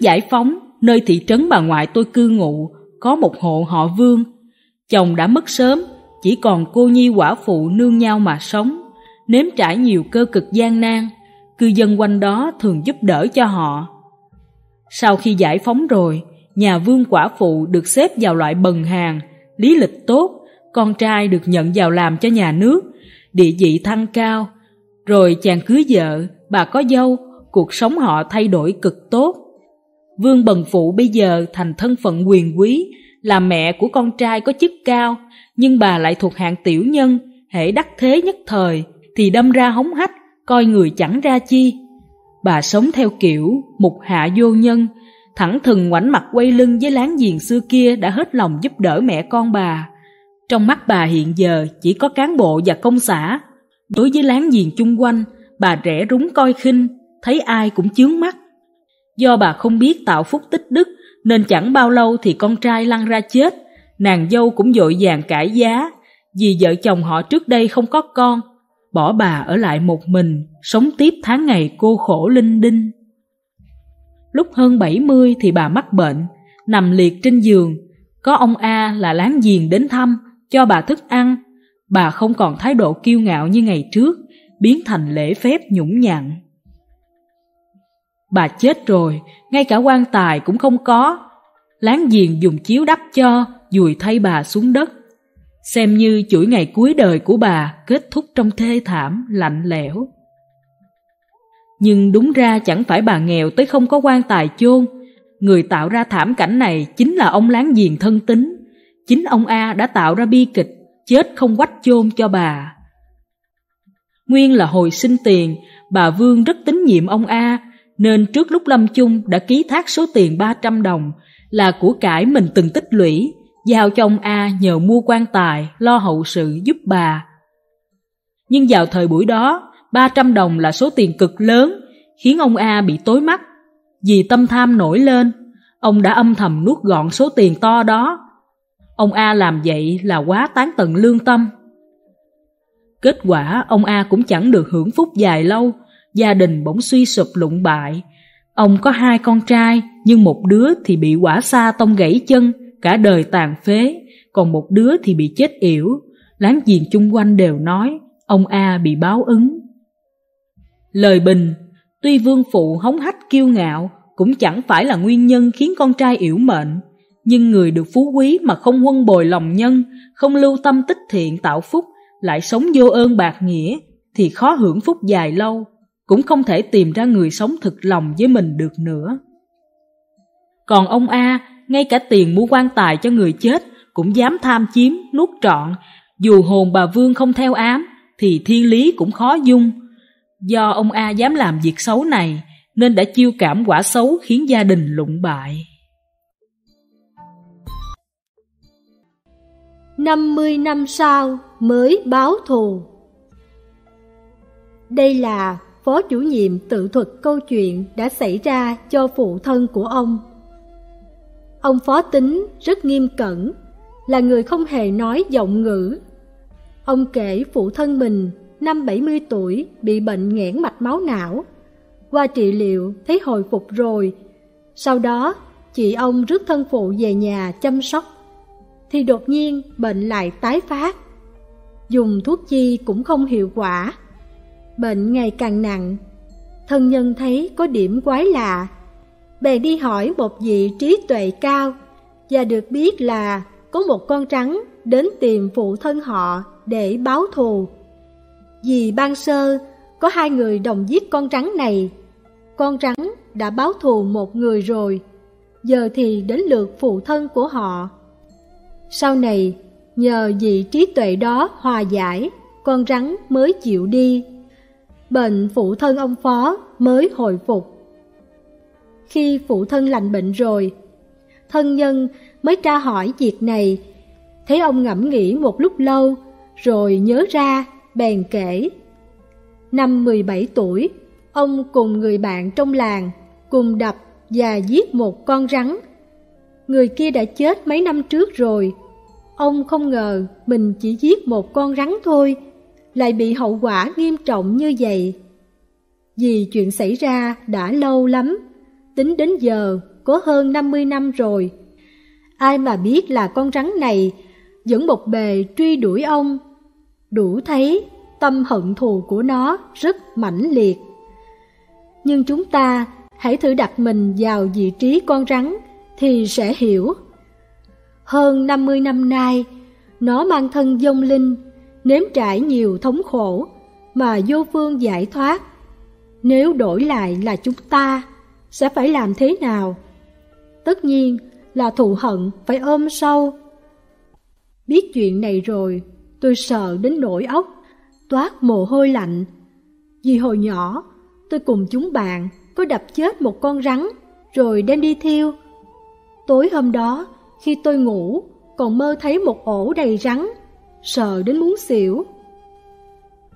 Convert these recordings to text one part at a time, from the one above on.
giải phóng, nơi thị trấn bà ngoại tôi cư ngụ, có một hộ họ Vương. Chồng đã mất sớm, chỉ còn cô nhi quả phụ nương nhau mà sống, nếm trải nhiều cơ cực gian nan. Cư dân quanh đó thường giúp đỡ cho họ. Sau khi giải phóng rồi, nhà Vương quả phụ được xếp vào loại bần hàng, lý lịch tốt, con trai được nhận vào làm cho nhà nước, địa vị thăng cao. Rồi chàng cưới vợ, bà có dâu, cuộc sống họ thay đổi cực tốt. Vương Bần Phụ bây giờ thành thân phận quyền quý, là mẹ của con trai có chức cao, nhưng bà lại thuộc hạng tiểu nhân, hễ đắc thế nhất thời, thì đâm ra hống hách, coi người chẳng ra chi. Bà sống theo kiểu mục hạ vô nhân, thẳng thừng ngoảnh mặt quay lưng với láng giềng xưa kia đã hết lòng giúp đỡ mẹ con bà. Trong mắt bà hiện giờ chỉ có cán bộ và công xã. Đối với láng giềng chung quanh, bà rẽ rúng coi khinh, thấy ai cũng chướng mắt. Do bà không biết tạo phúc tích đức nên chẳng bao lâu thì con trai lăn ra chết. Nàng dâu cũng dội vàng cãi giá vì vợ chồng họ trước đây không có con. Bỏ bà ở lại một mình, sống tiếp tháng ngày cô khổ linh đinh. Lúc hơn bảy mươi thì bà mắc bệnh, nằm liệt trên giường. Có ông A là láng giềng đến thăm, cho bà thức ăn. Bà không còn thái độ kiêu ngạo như ngày trước, biến thành lễ phép nhũng nhặn. Bà chết rồi, ngay cả quan tài cũng không có. Láng giềng dùng chiếu đắp cho, dùi thay bà xuống đất. Xem như chuỗi ngày cuối đời của bà kết thúc trong thê thảm, lạnh lẽo. Nhưng đúng ra chẳng phải bà nghèo tới không có quan tài chôn. Người tạo ra thảm cảnh này chính là ông láng giềng thân tính. Chính ông A đã tạo ra bi kịch, chết không quách chôn cho bà. Nguyên là hồi sinh tiền, bà Vương rất tín nhiệm ông A nên trước lúc lâm chung đã ký thác số tiền 300 đồng là của cải mình từng tích lũy, giao cho ông A nhờ mua quan tài, lo hậu sự giúp bà. Nhưng vào thời buổi đó, 300 đồng là số tiền cực lớn, khiến ông A bị tối mắt. Vì tâm tham nổi lên, ông đã âm thầm nuốt gọn số tiền to đó. Ông A làm vậy là quá tán tận lương tâm. Kết quả ông A cũng chẳng được hưởng phúc dài lâu, gia đình bỗng suy sụp lụng bại. Ông có hai con trai, nhưng một đứa thì bị quả xa tông gãy chân, cả đời tàn phế, còn một đứa thì bị chết yểu. Láng giềng chung quanh đều nói, ông A bị báo ứng. Lời bình, tuy vương phụ hống hách kiêu ngạo, cũng chẳng phải là nguyên nhân khiến con trai yểu mệnh. Nhưng người được phú quý mà không huân bồi lòng nhân, không lưu tâm tích thiện tạo phúc, lại sống vô ơn bạc nghĩa, thì khó hưởng phúc dài lâu cũng không thể tìm ra người sống thực lòng với mình được nữa. Còn ông A, ngay cả tiền mua quan tài cho người chết cũng dám tham chiếm, nuốt trọn, dù hồn bà Vương không theo ám thì thiên lý cũng khó dung. Do ông A dám làm việc xấu này nên đã chiêu cảm quả xấu khiến gia đình lụng bại. 50 năm sau mới báo thù. Đây là phó chủ nhiệm tự thuật câu chuyện đã xảy ra cho phụ thân của ông. Ông phó tính rất nghiêm cẩn, là người không hề nói giọng ngữ. Ông kể phụ thân mình năm 70 tuổi bị bệnh nghẽn mạch máu não. Qua trị liệu thấy hồi phục rồi. Sau đó, chị ông rước thân phụ về nhà chăm sóc. Thì đột nhiên bệnh lại tái phát. Dùng thuốc chi cũng không hiệu quả bệnh ngày càng nặng. Thân nhân thấy có điểm quái lạ, bèn đi hỏi một vị trí tuệ cao và được biết là có một con trắng đến tìm phụ thân họ để báo thù. Vì ban sơ có hai người đồng giết con trắng này, con trắng đã báo thù một người rồi, giờ thì đến lượt phụ thân của họ. Sau này, nhờ vị trí tuệ đó hòa giải, con rắn mới chịu đi bệnh phụ thân ông Phó mới hồi phục. Khi phụ thân lành bệnh rồi, thân nhân mới tra hỏi việc này. Thấy ông ngẫm nghĩ một lúc lâu, rồi nhớ ra, bèn kể. Năm mười bảy tuổi, ông cùng người bạn trong làng cùng đập và giết một con rắn. Người kia đã chết mấy năm trước rồi. Ông không ngờ mình chỉ giết một con rắn thôi lại bị hậu quả nghiêm trọng như vậy. Vì chuyện xảy ra đã lâu lắm, tính đến giờ có hơn 50 năm rồi. Ai mà biết là con rắn này vẫn bộc bề truy đuổi ông. Đủ thấy tâm hận thù của nó rất mãnh liệt. Nhưng chúng ta hãy thử đặt mình vào vị trí con rắn thì sẽ hiểu. Hơn 50 năm nay, nó mang thân dông linh nếm trải nhiều thống khổ mà vô phương giải thoát. Nếu đổi lại là chúng ta, sẽ phải làm thế nào? Tất nhiên là thù hận phải ôm sâu. Biết chuyện này rồi, tôi sợ đến nổi ốc, toát mồ hôi lạnh. Vì hồi nhỏ, tôi cùng chúng bạn có đập chết một con rắn rồi đem đi thiêu. Tối hôm đó, khi tôi ngủ, còn mơ thấy một ổ đầy rắn sợ đến muốn xỉu.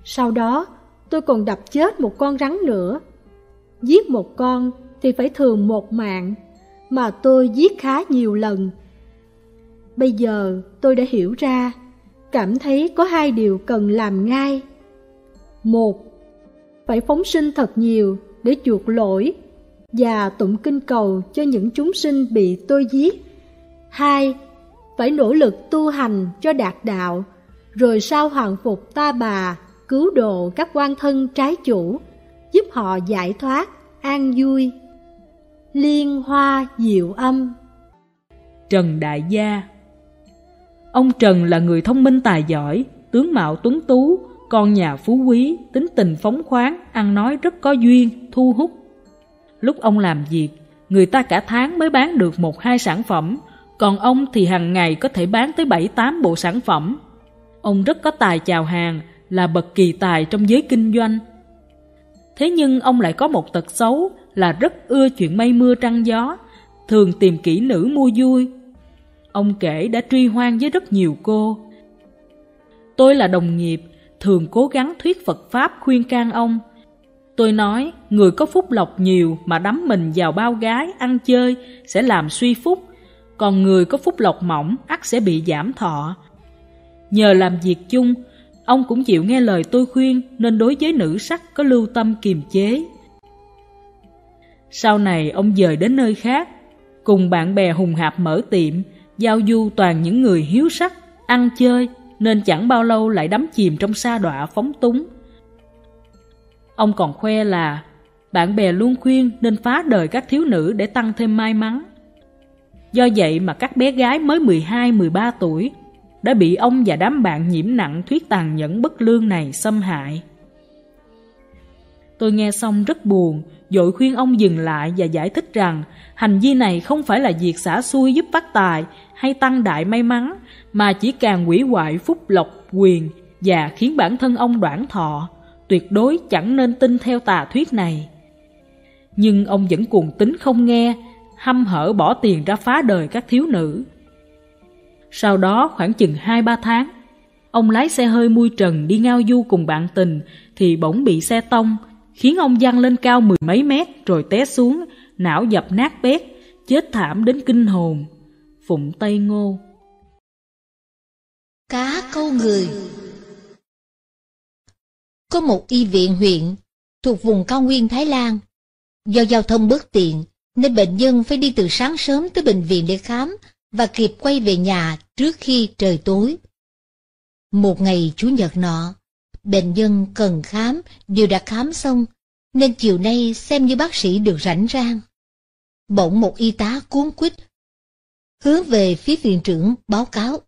Sau đó, tôi còn đập chết một con rắn nữa. Giết một con thì phải thường một mạng, mà tôi giết khá nhiều lần. Bây giờ tôi đã hiểu ra, cảm thấy có hai điều cần làm ngay. Một, phải phóng sinh thật nhiều để chuộc lỗi và tụng kinh cầu cho những chúng sinh bị tôi giết. Hai, phải nỗ lực tu hành cho đạt đạo, rồi sao hoàng phục ta bà, cứu độ các quan thân trái chủ, giúp họ giải thoát, an vui. Liên hoa diệu âm Trần Đại Gia Ông Trần là người thông minh tài giỏi, tướng mạo tuấn tú, con nhà phú quý, tính tình phóng khoáng, ăn nói rất có duyên, thu hút. Lúc ông làm việc, người ta cả tháng mới bán được một hai sản phẩm, còn ông thì hàng ngày có thể bán tới 7-8 bộ sản phẩm. Ông rất có tài chào hàng, là bậc kỳ tài trong giới kinh doanh. Thế nhưng ông lại có một tật xấu là rất ưa chuyện mây mưa trăng gió, thường tìm kỹ nữ mua vui. Ông kể đã truy hoang với rất nhiều cô. Tôi là đồng nghiệp, thường cố gắng thuyết Phật Pháp khuyên can ông. Tôi nói, người có phúc lộc nhiều mà đắm mình vào bao gái, ăn chơi, sẽ làm suy phúc, còn người có phúc lộc mỏng ắt sẽ bị giảm thọ. Nhờ làm việc chung, ông cũng chịu nghe lời tôi khuyên nên đối với nữ sắc có lưu tâm kiềm chế. Sau này ông dời đến nơi khác, cùng bạn bè hùng hạp mở tiệm, giao du toàn những người hiếu sắc, ăn chơi nên chẳng bao lâu lại đắm chìm trong sa đọa phóng túng. Ông còn khoe là bạn bè luôn khuyên nên phá đời các thiếu nữ để tăng thêm may mắn. Do vậy mà các bé gái mới 12-13 tuổi đã bị ông và đám bạn nhiễm nặng thuyết tàn nhẫn bất lương này xâm hại. Tôi nghe xong rất buồn, dội khuyên ông dừng lại và giải thích rằng hành vi này không phải là việc xả xuôi giúp phát tài hay tăng đại may mắn, mà chỉ càng quỷ hoại phúc lộc quyền và khiến bản thân ông đoạn thọ, tuyệt đối chẳng nên tin theo tà thuyết này. Nhưng ông vẫn cuồng tính không nghe hăm hở bỏ tiền ra phá đời các thiếu nữ. Sau đó khoảng chừng 2-3 tháng, ông lái xe hơi mui trần đi ngao du cùng bạn tình thì bỗng bị xe tông, khiến ông văng lên cao mười mấy mét rồi té xuống, não dập nát bét, chết thảm đến kinh hồn. Phụng Tây Ngô Cá câu người Có một y viện huyện thuộc vùng cao nguyên Thái Lan. Do giao thông bất tiện, nên bệnh nhân phải đi từ sáng sớm tới bệnh viện để khám và kịp quay về nhà trước khi trời tối. Một ngày Chủ nhật nọ, bệnh nhân cần khám đều đã khám xong, nên chiều nay xem như bác sĩ được rảnh rang. Bỗng một y tá cuốn quýt hướng về phía viện trưởng báo cáo.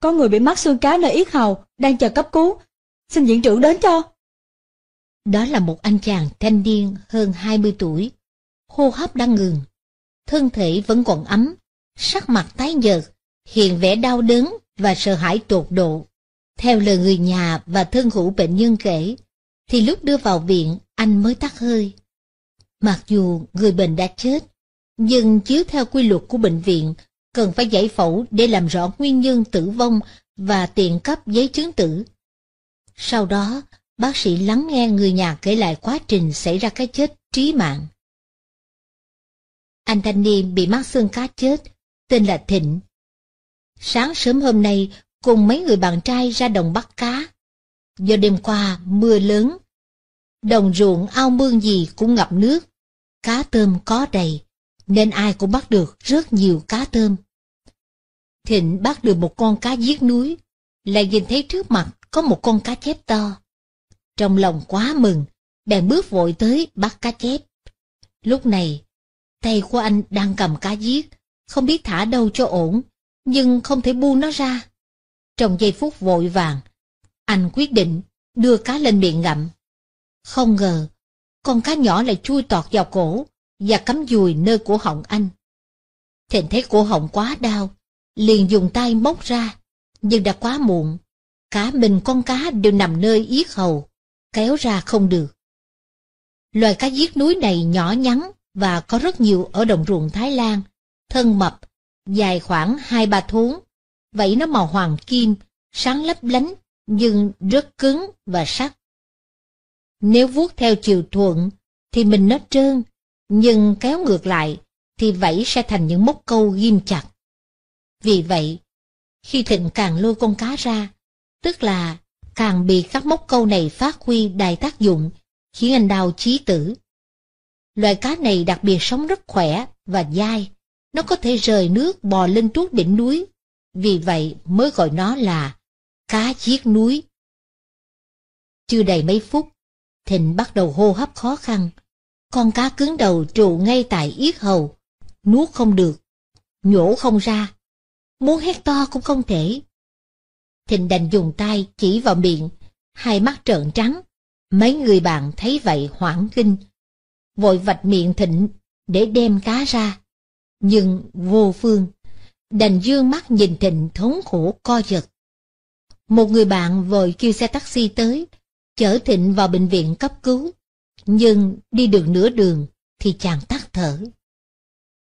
Có người bị mắc xương cá nơi yết hầu, đang chờ cấp cứu. Xin viện trưởng đến cho. Đó là một anh chàng thanh niên hơn 20 tuổi, hô hấp đang ngừng. Thân thể vẫn còn ấm, sắc mặt tái nhợt, hiện vẻ đau đớn và sợ hãi tột độ. Theo lời người nhà và thân hữu bệnh nhân kể, thì lúc đưa vào viện anh mới tắt hơi. Mặc dù người bệnh đã chết, nhưng chiếu theo quy luật của bệnh viện, cần phải giải phẫu để làm rõ nguyên nhân tử vong và tiền cấp giấy chứng tử. Sau đó, bác sĩ lắng nghe người nhà kể lại quá trình xảy ra cái chết trí mạng. Anh thanh niên bị mắc xương cá chết, tên là Thịnh. Sáng sớm hôm nay, cùng mấy người bạn trai ra đồng bắt cá. Do đêm qua, mưa lớn. Đồng ruộng ao mương gì cũng ngập nước. Cá tôm có đầy, nên ai cũng bắt được rất nhiều cá tôm. Thịnh bắt được một con cá giết núi, lại nhìn thấy trước mặt có một con cá chép to. Trong lòng quá mừng, bèn bước vội tới bắt cá chép. Lúc này, Tay của anh đang cầm cá giết, không biết thả đâu cho ổn, nhưng không thể buông nó ra. Trong giây phút vội vàng, anh quyết định đưa cá lên miệng ngậm. Không ngờ, con cá nhỏ lại chui tọt vào cổ và cắm dùi nơi cổ họng anh. Thịnh thấy cổ họng quá đau, liền dùng tay móc ra, nhưng đã quá muộn. Cả mình con cá đều nằm nơi yết hầu, kéo ra không được. Loài cá giết núi này nhỏ nhắn, và có rất nhiều ở đồng ruộng Thái Lan, thân mập, dài khoảng hai ba thốn, vậy nó màu hoàng kim, sáng lấp lánh nhưng rất cứng và sắc. Nếu vuốt theo chiều thuận thì mình nó trơn, nhưng kéo ngược lại thì vẫy sẽ thành những móc câu ghim chặt. Vì vậy, khi Thịnh càng lôi con cá ra, tức là càng bị các móc câu này phát huy đài tác dụng, khiến anh đau chí tử. Loài cá này đặc biệt sống rất khỏe và dai. Nó có thể rời nước bò lên tuốt đỉnh núi. Vì vậy mới gọi nó là cá chiếc núi. Chưa đầy mấy phút, Thịnh bắt đầu hô hấp khó khăn. Con cá cứng đầu trụ ngay tại yết hầu. Nuốt không được, nhổ không ra. Muốn hét to cũng không thể. Thịnh đành dùng tay chỉ vào miệng, hai mắt trợn trắng. Mấy người bạn thấy vậy hoảng kinh, vội vạch miệng thịnh để đem cá ra. Nhưng vô phương, đành dương mắt nhìn thịnh thống khổ co giật. Một người bạn vội kêu xe taxi tới, chở thịnh vào bệnh viện cấp cứu, nhưng đi được nửa đường thì chàng tắt thở.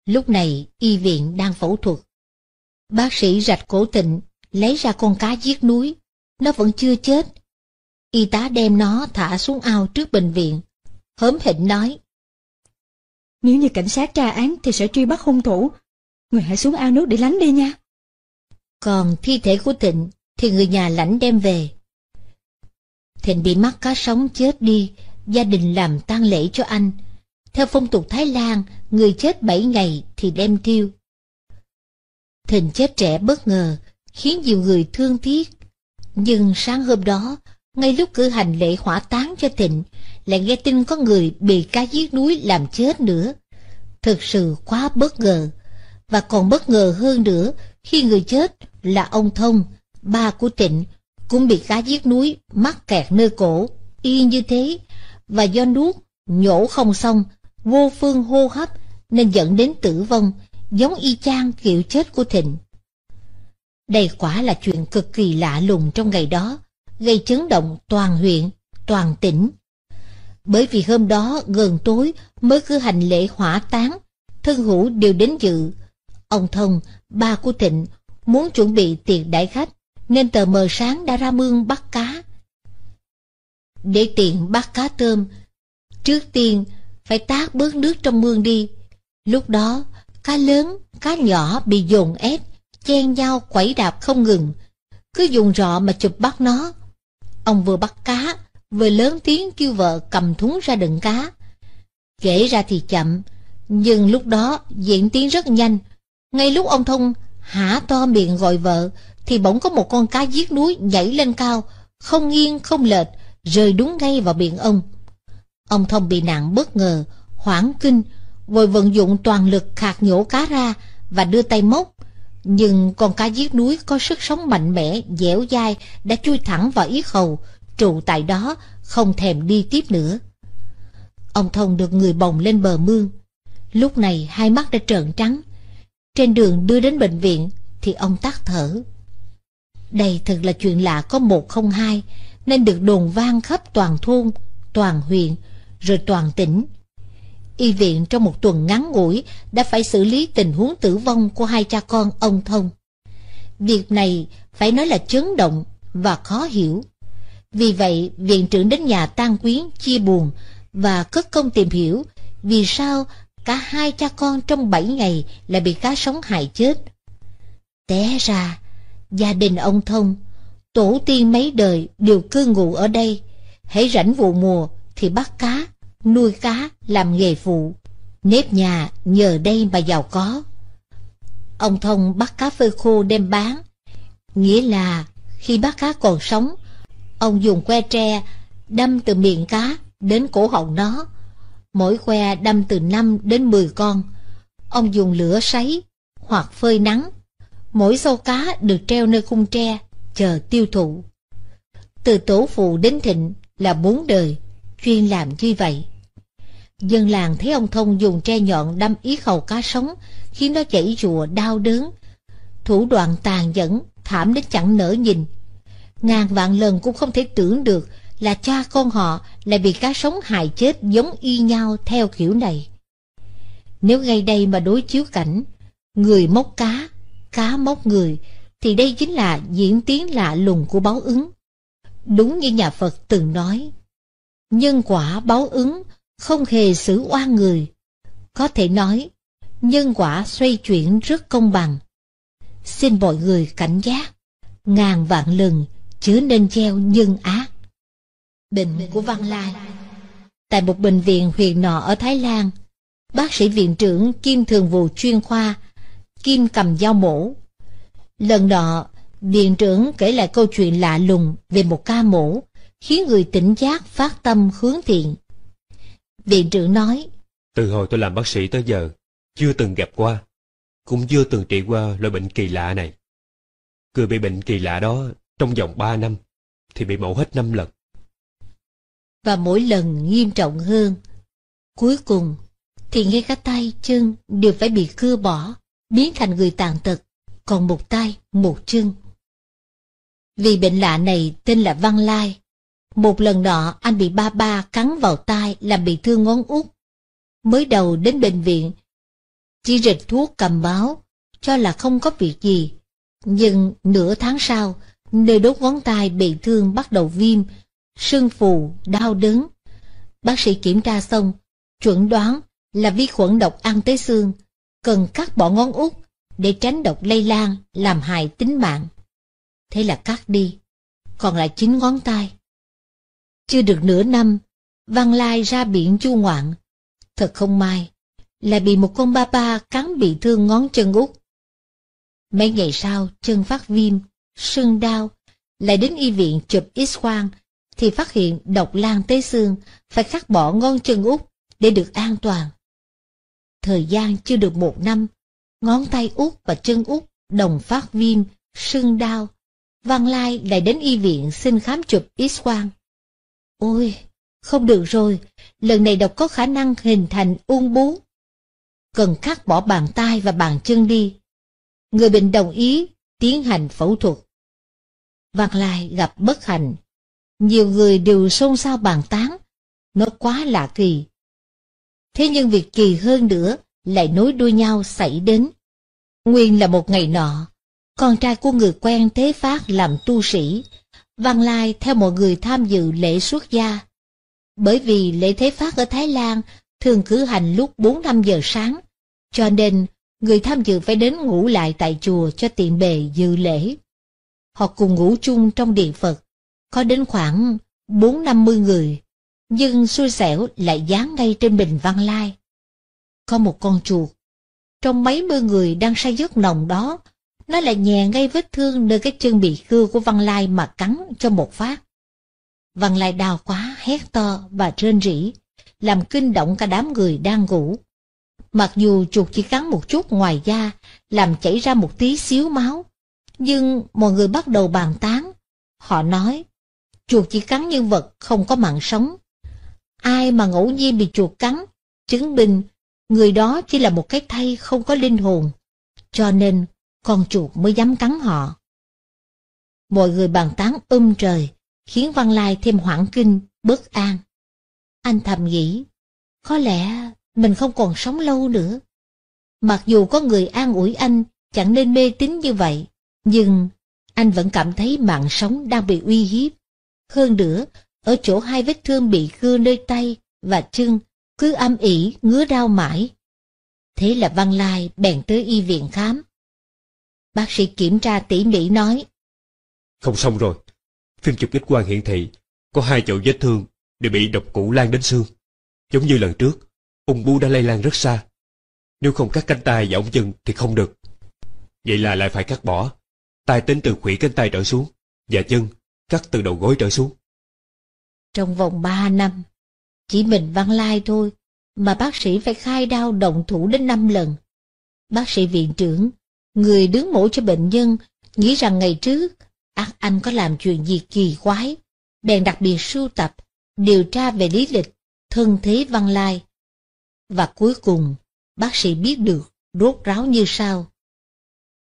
Lúc này y viện đang phẫu thuật. Bác sĩ rạch cổ thịnh, lấy ra con cá giết núi, nó vẫn chưa chết. Y tá đem nó thả xuống ao trước bệnh viện, hớm hỉnh nói. Nếu như cảnh sát tra án thì sẽ truy bắt hung thủ. Người hãy xuống ao nước để lánh đi nha. Còn thi thể của Thịnh thì người nhà lãnh đem về. Thịnh bị mắc cá sống chết đi, gia đình làm tang lễ cho anh. Theo phong tục Thái Lan, người chết 7 ngày thì đem thiêu Thịnh chết trẻ bất ngờ, khiến nhiều người thương tiếc. Nhưng sáng hôm đó, ngay lúc cử hành lễ hỏa táng cho Thịnh, lại nghe tin có người bị cá giết núi làm chết nữa. Thực sự quá bất ngờ. Và còn bất ngờ hơn nữa khi người chết là ông Thông, ba của Trịnh, cũng bị cá giết núi mắc kẹt nơi cổ, y như thế. Và do nuốt, nhổ không xong, vô phương hô hấp nên dẫn đến tử vong, giống y chang kiểu chết của Thịnh. Đây quả là chuyện cực kỳ lạ lùng trong ngày đó, gây chấn động toàn huyện, toàn tỉnh bởi vì hôm đó gần tối mới cứ hành lễ hỏa táng, thân hữu đều đến dự. Ông Thông, ba của Thịnh, muốn chuẩn bị tiệc đãi khách, nên tờ mờ sáng đã ra mương bắt cá. Để tiện bắt cá tôm, trước tiên phải tát bớt nước trong mương đi. Lúc đó, cá lớn, cá nhỏ bị dồn ép, chen nhau quẩy đạp không ngừng. Cứ dùng rọ mà chụp bắt nó. Ông vừa bắt cá, vừa lớn tiếng kêu vợ cầm thúng ra đựng cá. Kể ra thì chậm, nhưng lúc đó diễn tiến rất nhanh. Ngay lúc ông Thông hả to miệng gọi vợ, thì bỗng có một con cá giết núi nhảy lên cao, không nghiêng không lệch, rơi đúng ngay vào miệng ông. Ông Thông bị nạn bất ngờ, hoảng kinh, vội vận dụng toàn lực khạc nhổ cá ra và đưa tay móc. Nhưng con cá giết núi có sức sống mạnh mẽ, dẻo dai đã chui thẳng vào yết hầu, trụ tại đó, không thèm đi tiếp nữa. Ông Thông được người bồng lên bờ mương. Lúc này hai mắt đã trợn trắng. Trên đường đưa đến bệnh viện thì ông tắt thở. Đây thật là chuyện lạ có một không hai, nên được đồn vang khắp toàn thôn, toàn huyện, rồi toàn tỉnh. Y viện trong một tuần ngắn ngủi đã phải xử lý tình huống tử vong của hai cha con ông Thông. Việc này phải nói là chấn động và khó hiểu. Vì vậy, viện trưởng đến nhà tang quyến chia buồn và cất công tìm hiểu vì sao cả hai cha con trong bảy ngày lại bị cá sống hại chết. Té ra, gia đình ông Thông, tổ tiên mấy đời đều cư ngụ ở đây. Hãy rảnh vụ mùa thì bắt cá, nuôi cá làm nghề phụ. Nếp nhà nhờ đây mà giàu có. Ông Thông bắt cá phơi khô đem bán. Nghĩa là khi bắt cá còn sống Ông dùng que tre đâm từ miệng cá đến cổ họng nó. Mỗi que đâm từ 5 đến 10 con. Ông dùng lửa sấy hoặc phơi nắng. Mỗi xâu cá được treo nơi khung tre, chờ tiêu thụ. Từ tổ phụ đến thịnh là bốn đời, chuyên làm như vậy. Dân làng thấy ông Thông dùng tre nhọn đâm ý khẩu cá sống, khiến nó chảy rùa đau đớn. Thủ đoạn tàn nhẫn, thảm đến chẳng nỡ nhìn, ngàn vạn lần cũng không thể tưởng được là cha con họ lại bị cá sống hại chết giống y nhau theo kiểu này. Nếu ngay đây mà đối chiếu cảnh, người móc cá, cá móc người, thì đây chính là diễn tiến lạ lùng của báo ứng. Đúng như nhà Phật từng nói, nhân quả báo ứng không hề xử oan người. Có thể nói, nhân quả xoay chuyển rất công bằng. Xin mọi người cảnh giác, ngàn vạn lần chứ nên treo nhân ác. Bệnh của Văn Lai Tại một bệnh viện huyện nọ ở Thái Lan, bác sĩ viện trưởng kim thường vụ chuyên khoa, kim cầm dao mổ. Lần nọ, viện trưởng kể lại câu chuyện lạ lùng về một ca mổ, khiến người tỉnh giác phát tâm hướng thiện. Viện trưởng nói, Từ hồi tôi làm bác sĩ tới giờ, chưa từng gặp qua, cũng chưa từng trị qua loại bệnh kỳ lạ này. Người bị bệnh kỳ lạ đó trong vòng 3 năm thì bị mổ hết 5 lần. Và mỗi lần nghiêm trọng hơn. Cuối cùng thì ngay cả tay chân đều phải bị cưa bỏ, biến thành người tàn tật, còn một tay, một chân. Vì bệnh lạ này tên là Văn Lai. Một lần nọ anh bị ba ba cắn vào tay làm bị thương ngón út. Mới đầu đến bệnh viện, chỉ rịch thuốc cầm máu, cho là không có việc gì. Nhưng nửa tháng sau, Nơi đốt ngón tay bị thương bắt đầu viêm, sưng phù, đau đớn. Bác sĩ kiểm tra xong, chuẩn đoán là vi khuẩn độc ăn tới xương, cần cắt bỏ ngón út để tránh độc lây lan làm hại tính mạng. Thế là cắt đi, còn lại chín ngón tay. Chưa được nửa năm, Văn Lai ra biển chu ngoạn. Thật không may, là bị một con ba ba cắn bị thương ngón chân út. Mấy ngày sau, chân phát viêm, sưng đau, lại đến y viện chụp x-quang, thì phát hiện độc lan tới xương, phải cắt bỏ ngón chân út để được an toàn. Thời gian chưa được một năm, ngón tay út và chân út đồng phát viêm, sưng đau. Văn Lai lại đến y viện xin khám chụp x-quang. Ôi, không được rồi, lần này độc có khả năng hình thành ung bú. Cần cắt bỏ bàn tay và bàn chân đi. Người bệnh đồng ý tiến hành phẫu thuật vang lai gặp bất hạnh. Nhiều người đều xôn xao bàn tán, nó quá lạ kỳ. Thế nhưng việc kỳ hơn nữa lại nối đuôi nhau xảy đến. Nguyên là một ngày nọ, con trai của người quen Thế Phát làm tu sĩ, Văn Lai theo mọi người tham dự lễ xuất gia. Bởi vì lễ Thế Phát ở Thái Lan thường cử hành lúc bốn năm giờ sáng, cho nên người tham dự phải đến ngủ lại tại chùa cho tiện bề dự lễ họ cùng ngủ chung trong điện Phật, có đến khoảng bốn năm mươi người, nhưng xui xẻo lại dán ngay trên bình văn lai. Có một con chuột, trong mấy mươi người đang say giấc nồng đó, nó lại nhè ngay vết thương nơi cái chân bị khưa của văn lai mà cắn cho một phát. Văn lai đau quá, hét to và trên rỉ, làm kinh động cả đám người đang ngủ. Mặc dù chuột chỉ cắn một chút ngoài da, làm chảy ra một tí xíu máu, nhưng mọi người bắt đầu bàn tán. Họ nói, chuột chỉ cắn nhân vật không có mạng sống. Ai mà ngẫu nhiên bị chuột cắn, chứng minh người đó chỉ là một cái thây không có linh hồn. Cho nên, con chuột mới dám cắn họ. Mọi người bàn tán um trời, khiến Văn Lai thêm hoảng kinh, bất an. Anh thầm nghĩ, có lẽ mình không còn sống lâu nữa. Mặc dù có người an ủi anh, chẳng nên mê tín như vậy, nhưng anh vẫn cảm thấy mạng sống đang bị uy hiếp. Hơn nữa, ở chỗ hai vết thương bị cưa nơi tay và chân cứ âm ỉ ngứa đau mãi. Thế là Văn Lai bèn tới y viện khám. Bác sĩ kiểm tra tỉ mỉ nói. Không xong rồi. Phim chụp kết quan hiển thị có hai chỗ vết thương đều bị độc cụ lan đến xương. Giống như lần trước, ung bú đã lây lan rất xa. Nếu không cắt cánh tay và ống chân thì không được. Vậy là lại phải cắt bỏ tay tính từ khủy cánh tay trở xuống và chân cắt từ đầu gối trở xuống trong vòng ba năm chỉ mình văn lai thôi mà bác sĩ phải khai đau động thủ đến năm lần bác sĩ viện trưởng người đứng mổ cho bệnh nhân nghĩ rằng ngày trước ác anh có làm chuyện gì kỳ quái bèn đặc biệt sưu tập điều tra về lý lịch thân thế văn lai và cuối cùng bác sĩ biết được rốt ráo như sau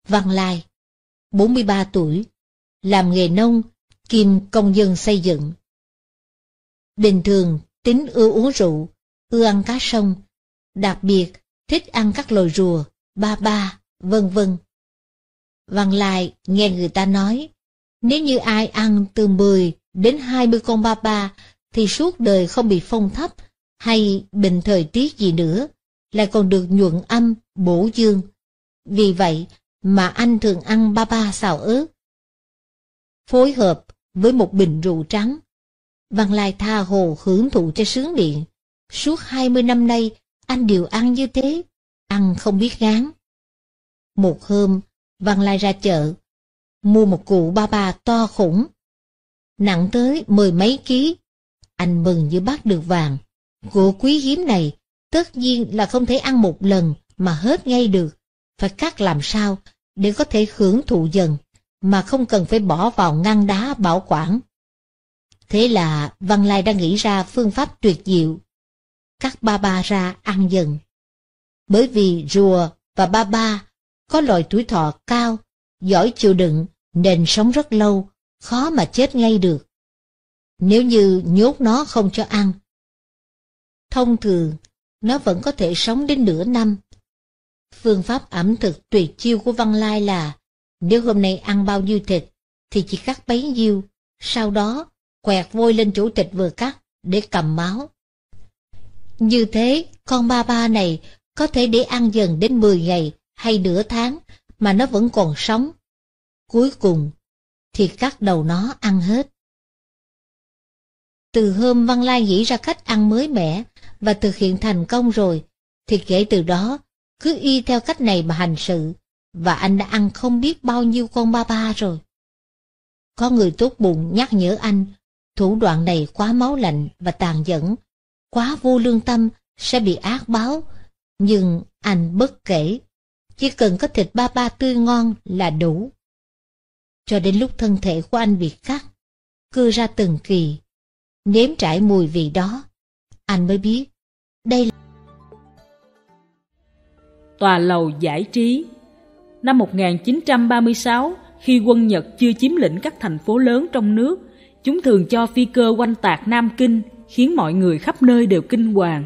văn lai 43 tuổi, làm nghề nông, kim công dân xây dựng. Bình thường, tính ưa uống rượu, ưa ăn cá sông, đặc biệt thích ăn các loài rùa, ba ba, vân vân. Văn Lai nghe người ta nói, nếu như ai ăn từ 10 đến 20 con ba ba, thì suốt đời không bị phong thấp hay bình thời tiết gì nữa, lại còn được nhuận âm, bổ dương. Vì vậy, mà anh thường ăn ba ba xào ớt. Phối hợp với một bình rượu trắng, Văn Lai tha hồ hưởng thụ cho sướng miệng. Suốt hai mươi năm nay, anh đều ăn như thế, ăn không biết ngán. Một hôm, Văn Lai ra chợ, mua một cụ ba ba to khủng, nặng tới mười mấy ký. Anh mừng như bắt được vàng. Gỗ quý hiếm này, tất nhiên là không thể ăn một lần mà hết ngay được. Phải cắt làm sao để có thể hưởng thụ dần, mà không cần phải bỏ vào ngăn đá bảo quản. Thế là Văn Lai đã nghĩ ra phương pháp tuyệt diệu. Cắt ba ba ra ăn dần. Bởi vì rùa và ba ba có loại tuổi thọ cao, giỏi chịu đựng, nên sống rất lâu, khó mà chết ngay được. Nếu như nhốt nó không cho ăn. Thông thường, nó vẫn có thể sống đến nửa năm, Phương pháp ẩm thực tuyệt chiêu của Văn Lai là nếu hôm nay ăn bao nhiêu thịt thì chỉ cắt bấy nhiêu, sau đó quẹt vôi lên chỗ thịt vừa cắt để cầm máu. Như thế, con ba ba này có thể để ăn dần đến 10 ngày hay nửa tháng mà nó vẫn còn sống. Cuối cùng thì cắt đầu nó ăn hết. Từ hôm Văn Lai nghĩ ra cách ăn mới mẻ và thực hiện thành công rồi, thì kể từ đó cứ y theo cách này mà hành sự, và anh đã ăn không biết bao nhiêu con ba ba rồi. Có người tốt bụng nhắc nhở anh, thủ đoạn này quá máu lạnh và tàn nhẫn, quá vô lương tâm sẽ bị ác báo, nhưng anh bất kể, chỉ cần có thịt ba ba tươi ngon là đủ. Cho đến lúc thân thể của anh bị cắt, cưa ra từng kỳ, nếm trải mùi vị đó, anh mới biết đây là tòa lầu giải trí. Năm 1936, khi quân Nhật chưa chiếm lĩnh các thành phố lớn trong nước, chúng thường cho phi cơ quanh tạc Nam Kinh, khiến mọi người khắp nơi đều kinh hoàng.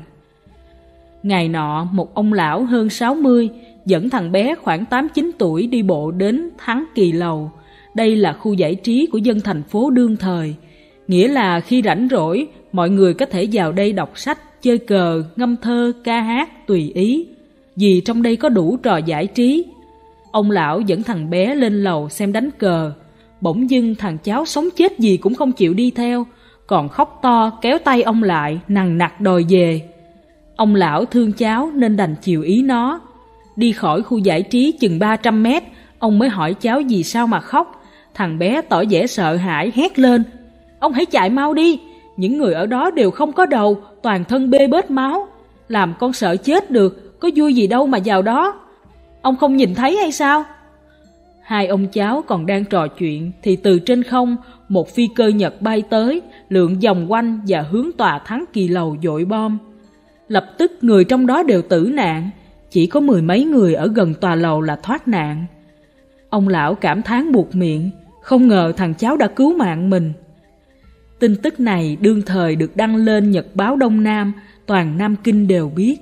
Ngày nọ, một ông lão hơn 60 dẫn thằng bé khoảng 8-9 tuổi đi bộ đến Thắng Kỳ Lầu. Đây là khu giải trí của dân thành phố đương thời, nghĩa là khi rảnh rỗi, mọi người có thể vào đây đọc sách, chơi cờ, ngâm thơ, ca hát, tùy ý vì trong đây có đủ trò giải trí. Ông lão dẫn thằng bé lên lầu xem đánh cờ. Bỗng dưng thằng cháu sống chết gì cũng không chịu đi theo, còn khóc to kéo tay ông lại, nằng nặc đòi về. Ông lão thương cháu nên đành chiều ý nó. Đi khỏi khu giải trí chừng ba trăm mét, ông mới hỏi cháu gì sao mà khóc. Thằng bé tỏ vẻ sợ hãi hét lên. Ông hãy chạy mau đi, những người ở đó đều không có đầu, toàn thân bê bết máu. Làm con sợ chết được, có vui gì đâu mà vào đó. Ông không nhìn thấy hay sao? Hai ông cháu còn đang trò chuyện thì từ trên không một phi cơ Nhật bay tới, lượn vòng quanh và hướng tòa thắng kỳ lầu dội bom. Lập tức người trong đó đều tử nạn, chỉ có mười mấy người ở gần tòa lầu là thoát nạn. Ông lão cảm thán buộc miệng, không ngờ thằng cháu đã cứu mạng mình. Tin tức này đương thời được đăng lên Nhật báo Đông Nam, toàn Nam Kinh đều biết.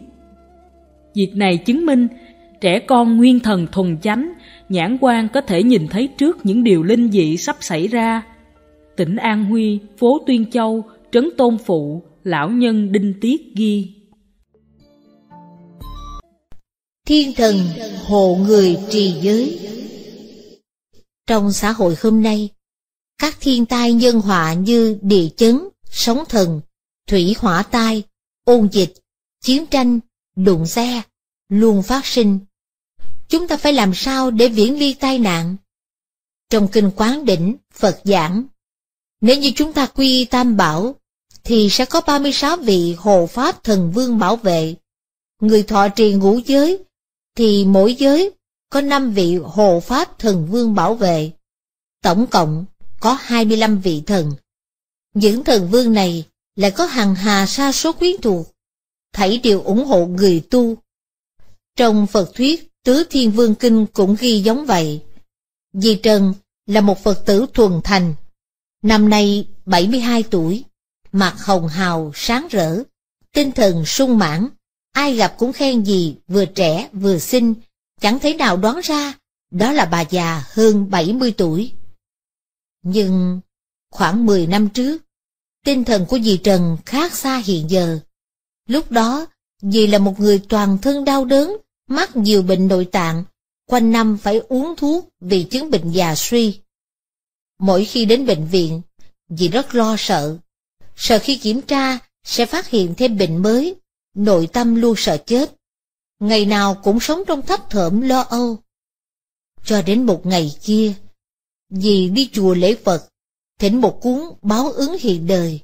Việc này chứng minh trẻ con nguyên thần thuần chánh, nhãn quan có thể nhìn thấy trước những điều linh dị sắp xảy ra. Tỉnh An Huy, phố Tuyên Châu, Trấn Tôn Phụ, Lão Nhân Đinh Tiết ghi. Thiên thần hộ người trì giới Trong xã hội hôm nay, các thiên tai nhân họa như địa chấn, sóng thần, thủy hỏa tai, ôn dịch, chiến tranh, đụng xe, luôn phát sinh. Chúng ta phải làm sao để viễn ly tai nạn? Trong kinh quán đỉnh, Phật giảng, nếu như chúng ta quy tam bảo, thì sẽ có 36 vị hộ pháp thần vương bảo vệ. Người thọ trì ngũ giới, thì mỗi giới có 5 vị hộ pháp thần vương bảo vệ. Tổng cộng có 25 vị thần. Những thần vương này lại có hàng hà sa số quyến thuộc, thảy đều ủng hộ người tu, trong Phật thuyết Tứ Thiên Vương Kinh cũng ghi giống vậy. Di Trần là một Phật tử thuần thành. Năm nay 72 tuổi, mặt hồng hào sáng rỡ, tinh thần sung mãn, ai gặp cũng khen gì vừa trẻ vừa xinh, chẳng thấy nào đoán ra đó là bà già hơn 70 tuổi. Nhưng khoảng 10 năm trước, tinh thần của dì Trần khác xa hiện giờ. Lúc đó, dì là một người toàn thân đau đớn, mắc nhiều bệnh nội tạng, quanh năm phải uống thuốc vì chứng bệnh già suy. Mỗi khi đến bệnh viện, dì rất lo sợ. Sợ khi kiểm tra sẽ phát hiện thêm bệnh mới, nội tâm luôn sợ chết. Ngày nào cũng sống trong thấp thởm lo âu. Cho đến một ngày kia, dì đi chùa lễ Phật, thỉnh một cuốn báo ứng hiện đời.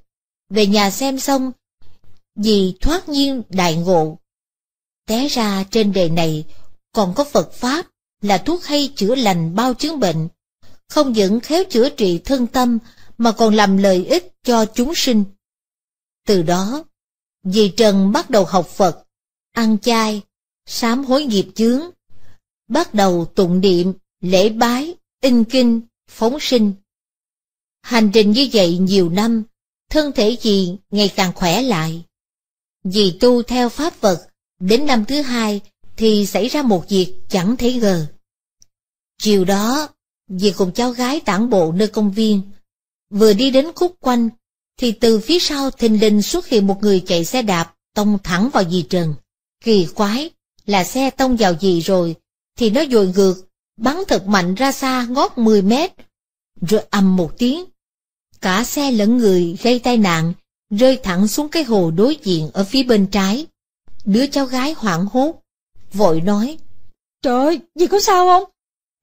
Về nhà xem xong, dì thoát nhiên đại ngộ, Té ra trên đề này còn có Phật Pháp là thuốc hay chữa lành bao chứng bệnh, không những khéo chữa trị thân tâm mà còn làm lợi ích cho chúng sinh. Từ đó, dì Trần bắt đầu học Phật, ăn chay, sám hối nghiệp chướng, bắt đầu tụng niệm, lễ bái, in kinh, phóng sinh. Hành trình như vậy nhiều năm, thân thể dì ngày càng khỏe lại. Dì tu theo pháp Phật. Đến năm thứ hai thì xảy ra một việc chẳng thấy ngờ. Chiều đó, Dì cùng cháu gái tản bộ nơi công viên. Vừa đi đến khúc quanh, thì từ phía sau thình lình xuất hiện một người chạy xe đạp tông thẳng vào dì Trần. Kỳ quái, là xe tông vào dì rồi, thì nó dồi ngược, bắn thật mạnh ra xa ngót 10 mét. Rồi ầm một tiếng, cả xe lẫn người gây tai nạn, rơi thẳng xuống cái hồ đối diện ở phía bên trái. Đứa cháu gái hoảng hốt, vội nói. Trời ơi, gì có sao không?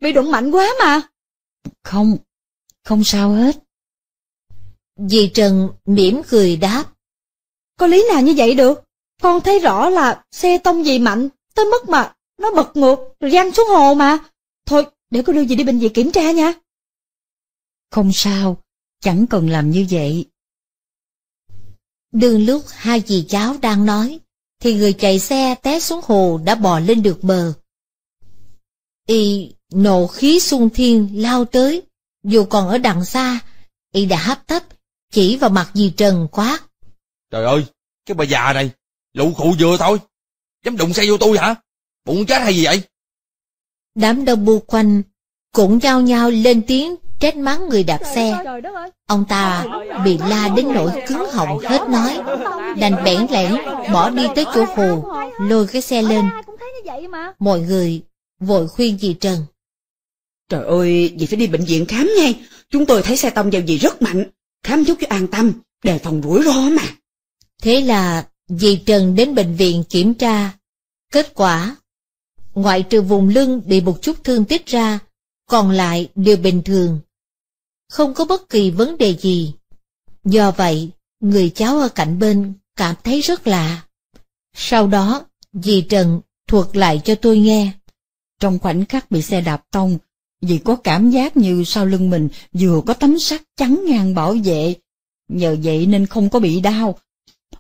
Bị đụng mạnh quá mà. Không, không sao hết. Dì Trần mỉm cười đáp. Có lý nào như vậy được? Con thấy rõ là xe tông dì mạnh, tới mức mà nó bật ngược rồi lăn xuống hồ mà. Thôi, để cô đưa dì đi bệnh viện kiểm tra nha. Không sao, chẳng cần làm như vậy. Đương lúc hai dì cháu đang nói, thì người chạy xe té xuống hồ đã bò lên được bờ. Y nộ khí xung thiên lao tới, dù còn ở đằng xa, Y đã hấp tấp, chỉ vào mặt dì Trần quát. Trời ơi, cái bà già này, lụ khụ vừa thôi, dám đụng xe vô tôi hả? Bụng chết hay gì vậy? Đám đông bu quanh, cũng nhao nhao lên tiếng trách mắng người đạp xe. Ông ta bị la đến nỗi cứng họng hết nói, đành bẽn lẽn bỏ đi tới chỗ hồ, lôi cái xe lên. Mọi người vội khuyên dì Trần. Trời ơi, dì phải đi bệnh viện khám ngay, chúng tôi thấy xe tông vào dì rất mạnh, khám giúp cho an tâm, đề phòng rủi ro mà. Thế là dì Trần đến bệnh viện kiểm tra. Kết quả, ngoại trừ vùng lưng bị một chút thương tích ra, còn lại đều bình thường không có bất kỳ vấn đề gì. Do vậy, người cháu ở cạnh bên cảm thấy rất lạ. Sau đó, dì Trần thuật lại cho tôi nghe. Trong khoảnh khắc bị xe đạp tông, dì có cảm giác như sau lưng mình vừa có tấm sắt chắn ngang bảo vệ. Nhờ vậy nên không có bị đau,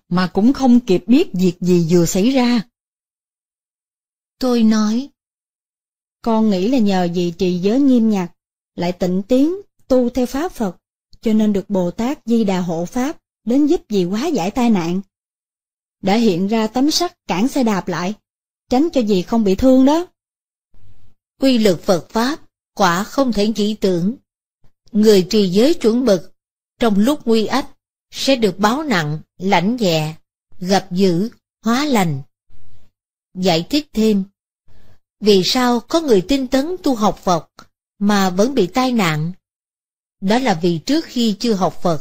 mà cũng không kịp biết việc gì vừa xảy ra. Tôi nói, con nghĩ là nhờ dì trì giới nghiêm nhặt, lại tịnh tiếng tu theo Pháp Phật, cho nên được Bồ Tát Di Đà Hộ Pháp đến giúp gì quá giải tai nạn. Đã hiện ra tấm sắt cản xe đạp lại, tránh cho gì không bị thương đó. Quy lực Phật Pháp quả không thể nghĩ tưởng. Người trì giới chuẩn mực, trong lúc nguy ách, sẽ được báo nặng, lãnh nhẹ, gặp dữ, hóa lành. Giải thích thêm, vì sao có người tinh tấn tu học Phật mà vẫn bị tai nạn đó là vì trước khi chưa học Phật,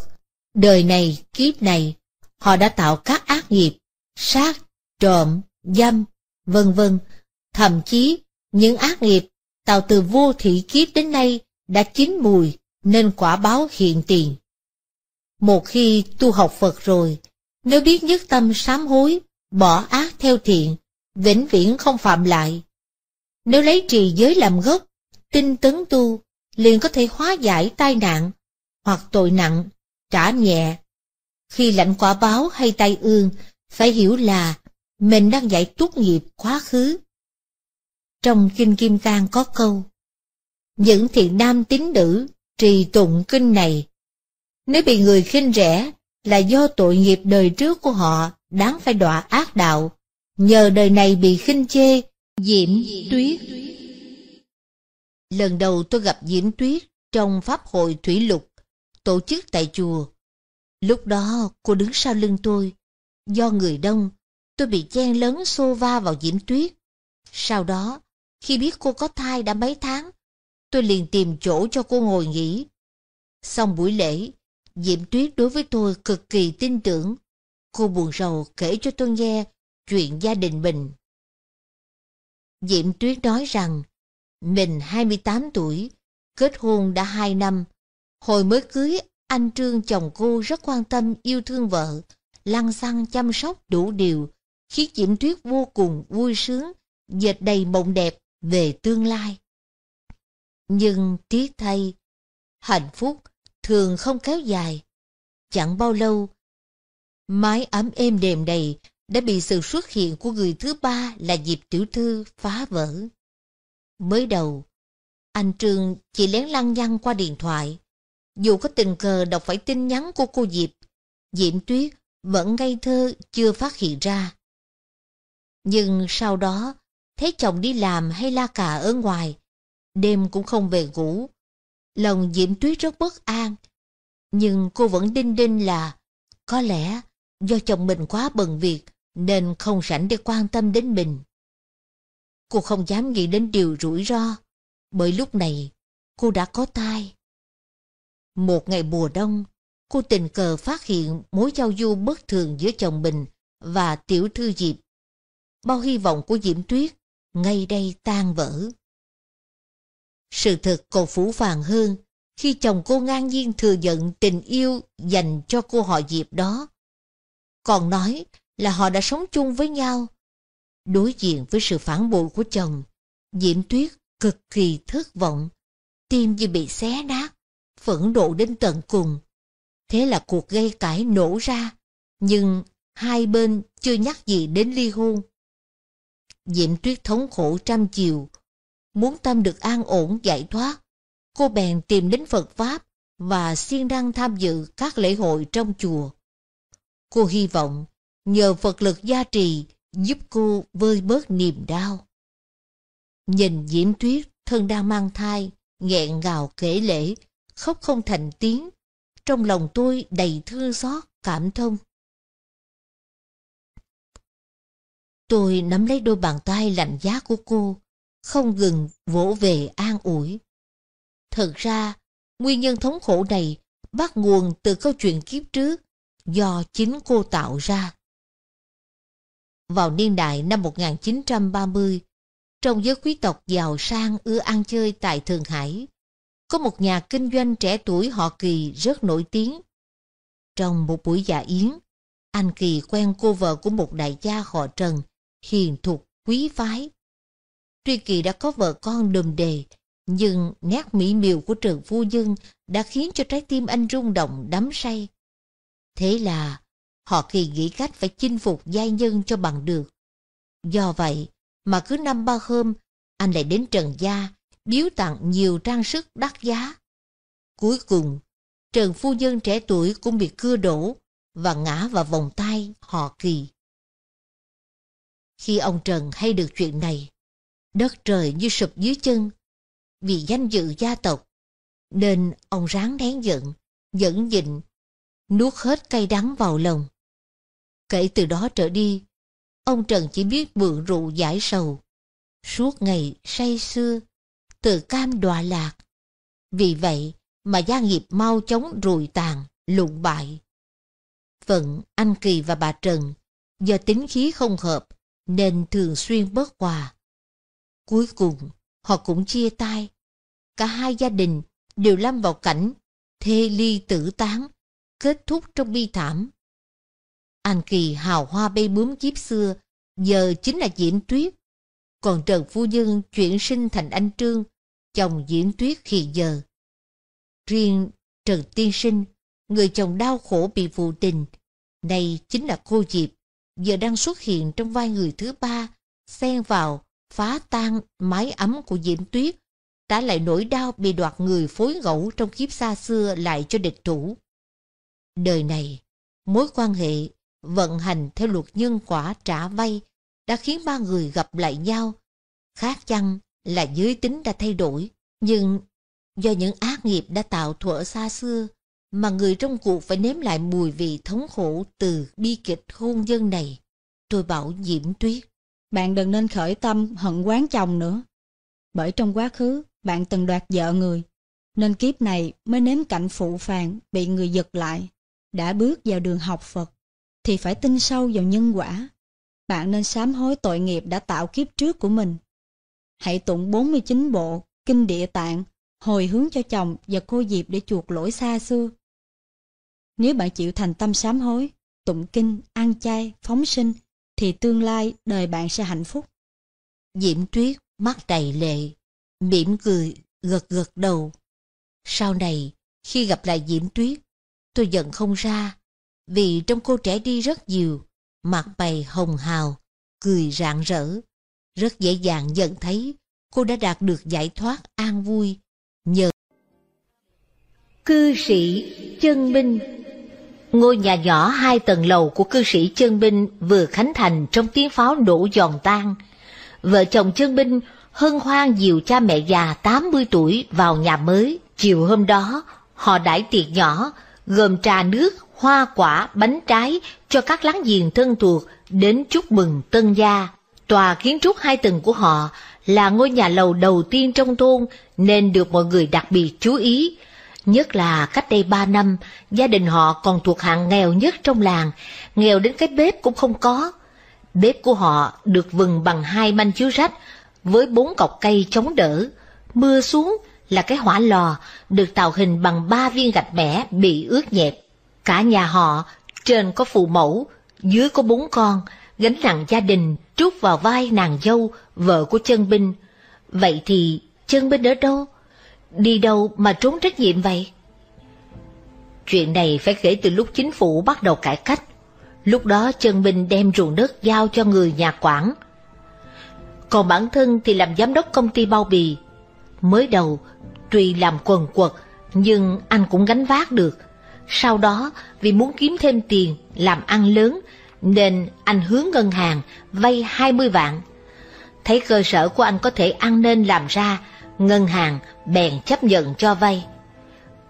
đời này, kiếp này, họ đã tạo các ác nghiệp, sát, trộm, dâm, vân vân. Thậm chí, những ác nghiệp tạo từ vô thị kiếp đến nay đã chín mùi nên quả báo hiện tiền. Một khi tu học Phật rồi, nếu biết nhất tâm sám hối, bỏ ác theo thiện, vĩnh viễn không phạm lại. Nếu lấy trì giới làm gốc, tinh tấn tu, liền có thể hóa giải tai nạn hoặc tội nặng, trả nhẹ. Khi lãnh quả báo hay tai ương, phải hiểu là mình đang giải tốt nghiệp quá khứ. Trong Kinh Kim Cang có câu, những thiện nam tín nữ trì tụng kinh này, nếu bị người khinh rẻ là do tội nghiệp đời trước của họ đáng phải đọa ác đạo, nhờ đời này bị khinh chê, diễm tuyết. Lần đầu tôi gặp Diễm Tuyết trong Pháp hội Thủy Lục, tổ chức tại chùa. Lúc đó cô đứng sau lưng tôi. Do người đông, tôi bị chen lớn xô va vào Diễm Tuyết. Sau đó, khi biết cô có thai đã mấy tháng, tôi liền tìm chỗ cho cô ngồi nghỉ. Xong buổi lễ, Diễm Tuyết đối với tôi cực kỳ tin tưởng. Cô buồn rầu kể cho tôi nghe chuyện gia đình mình. Diễm Tuyết nói rằng mình 28 tuổi, kết hôn đã 2 năm. Hồi mới cưới, anh Trương chồng cô rất quan tâm yêu thương vợ, lăn xăng chăm sóc đủ điều, khiến Diễm Tuyết vô cùng vui sướng, dệt đầy mộng đẹp về tương lai. Nhưng tiếc thay, hạnh phúc thường không kéo dài. Chẳng bao lâu, mái ấm êm đềm đầy đã bị sự xuất hiện của người thứ ba là Diệp Tiểu Thư phá vỡ. Mới đầu, anh Trương chỉ lén lăng nhăng qua điện thoại. Dù có tình cờ đọc phải tin nhắn của cô Diệp, Diễm Tuyết vẫn ngây thơ chưa phát hiện ra. Nhưng sau đó, thấy chồng đi làm hay la cà ở ngoài, đêm cũng không về ngủ. Lòng Diễm Tuyết rất bất an, nhưng cô vẫn đinh đinh là có lẽ do chồng mình quá bận việc nên không sẵn để quan tâm đến mình. Cô không dám nghĩ đến điều rủi ro, bởi lúc này cô đã có tai. Một ngày mùa đông, cô tình cờ phát hiện mối giao du bất thường giữa chồng mình và tiểu thư Diệp. Bao hy vọng của Diễm Tuyết ngay đây tan vỡ. Sự thật còn phủ phàng hơn khi chồng cô ngang nhiên thừa nhận tình yêu dành cho cô họ Diệp đó. Còn nói là họ đã sống chung với nhau Đối diện với sự phản bội của chồng, Diễm Tuyết cực kỳ thất vọng, tim như bị xé nát, phẫn nộ đến tận cùng. Thế là cuộc gây cãi nổ ra, nhưng hai bên chưa nhắc gì đến ly hôn. Diệm Tuyết thống khổ trăm chiều, muốn tâm được an ổn giải thoát, cô bèn tìm đến Phật Pháp và siêng năng tham dự các lễ hội trong chùa. Cô hy vọng nhờ Phật lực gia trì giúp cô vơi bớt niềm đau. Nhìn Diễm Tuyết thân đang mang thai, nghẹn ngào kể lễ, khóc không thành tiếng, trong lòng tôi đầy thương xót, cảm thông. Tôi nắm lấy đôi bàn tay lạnh giá của cô, không ngừng vỗ về an ủi. Thật ra, nguyên nhân thống khổ này bắt nguồn từ câu chuyện kiếp trước do chính cô tạo ra. Vào niên đại năm 1930, trong giới quý tộc giàu sang ưa ăn chơi tại Thượng Hải, có một nhà kinh doanh trẻ tuổi họ Kỳ rất nổi tiếng. Trong một buổi dạ yến, anh Kỳ quen cô vợ của một đại gia họ Trần, hiền thục, quý phái. Tuy Kỳ đã có vợ con đùm đề, nhưng nét mỹ miều của trường phu nhân đã khiến cho trái tim anh rung động đắm say. Thế là Họ kỳ nghĩ cách phải chinh phục giai nhân cho bằng được. Do vậy, mà cứ năm ba hôm, anh lại đến Trần Gia, biếu tặng nhiều trang sức đắt giá. Cuối cùng, Trần Phu Nhân trẻ tuổi cũng bị cưa đổ và ngã vào vòng tay họ kỳ. Khi ông Trần hay được chuyện này, đất trời như sụp dưới chân. Vì danh dự gia tộc, nên ông ráng nén giận, nhẫn nhịn nuốt hết cay đắng vào lòng. Kể từ đó trở đi, ông Trần chỉ biết mượn rượu giải sầu, suốt ngày say sưa, từ cam đọa lạc. Vì vậy mà gia nghiệp mau chóng rùi tàn, lụng bại. Phận anh Kỳ và bà Trần do tính khí không hợp nên thường xuyên bớt quà. Cuối cùng, họ cũng chia tay. Cả hai gia đình đều lâm vào cảnh thê ly tử tán kết thúc trong bi thảm. Anh Kỳ hào hoa bay bướm kiếp xưa, giờ chính là Diễm Tuyết. Còn Trần Phu Nhân chuyển sinh thành anh Trương, chồng Diễm Tuyết hiện giờ. Riêng Trần Tiên Sinh, người chồng đau khổ bị phụ tình, này chính là cô Diệp, giờ đang xuất hiện trong vai người thứ ba, xen vào, phá tan mái ấm của Diễm Tuyết, trả lại nỗi đau bị đoạt người phối gẫu trong kiếp xa xưa lại cho địch thủ. Đời này, mối quan hệ vận hành theo luật nhân quả trả vay đã khiến ba người gặp lại nhau. Khác chăng là giới tính đã thay đổi, nhưng do những ác nghiệp đã tạo thuở xa xưa mà người trong cuộc phải nếm lại mùi vị thống khổ từ bi kịch hôn nhân này. Tôi bảo Diễm Tuyết, bạn đừng nên khởi tâm hận quán chồng nữa. Bởi trong quá khứ, bạn từng đoạt vợ người, nên kiếp này mới nếm cảnh phụ phàng bị người giật lại đã bước vào đường học Phật, thì phải tin sâu vào nhân quả. Bạn nên sám hối tội nghiệp đã tạo kiếp trước của mình. Hãy tụng 49 bộ, kinh địa tạng, hồi hướng cho chồng và cô Diệp để chuộc lỗi xa xưa. Nếu bạn chịu thành tâm sám hối, tụng kinh, ăn chay, phóng sinh, thì tương lai đời bạn sẽ hạnh phúc. Diễm Tuyết mắt đầy lệ, mỉm cười, gật gật đầu. Sau này, khi gặp lại Diễm Tuyết, Tôi giận không ra, vì trong cô trẻ đi rất nhiều, mặt mày hồng hào, cười rạng rỡ. Rất dễ dàng nhận thấy cô đã đạt được giải thoát an vui nhờ cư sĩ chân minh ngôi nhà nhỏ hai tầng lầu của cư sĩ chân minh vừa khánh thành trong tiếng pháo nổ giòn tan vợ chồng chân minh hân hoan dìu cha mẹ già 80 tuổi vào nhà mới chiều hôm đó họ đãi tiệc nhỏ gồm trà nước, hoa quả, bánh trái cho các láng giềng thân thuộc đến chúc mừng tân gia. Tòa kiến trúc hai tầng của họ là ngôi nhà lầu đầu tiên trong thôn nên được mọi người đặc biệt chú ý. Nhất là cách đây ba năm, gia đình họ còn thuộc hạng nghèo nhất trong làng, nghèo đến cái bếp cũng không có. Bếp của họ được vừng bằng hai manh chiếu rách với bốn cọc cây chống đỡ. Mưa xuống, là cái hỏa lò được tạo hình bằng ba viên gạch bẻ bị ướt nhẹp. Cả nhà họ, trên có phụ mẫu, dưới có bốn con, gánh nặng gia đình trút vào vai nàng dâu, vợ của chân binh. Vậy thì chân binh ở đâu? Đi đâu mà trốn trách nhiệm vậy? Chuyện này phải kể từ lúc chính phủ bắt đầu cải cách. Lúc đó chân binh đem ruộng đất giao cho người nhà quản. Còn bản thân thì làm giám đốc công ty bao bì. Mới đầu, tuy làm quần quật, nhưng anh cũng gánh vác được. Sau đó, vì muốn kiếm thêm tiền, làm ăn lớn, nên anh hướng ngân hàng vay 20 vạn. Thấy cơ sở của anh có thể ăn nên làm ra, ngân hàng bèn chấp nhận cho vay.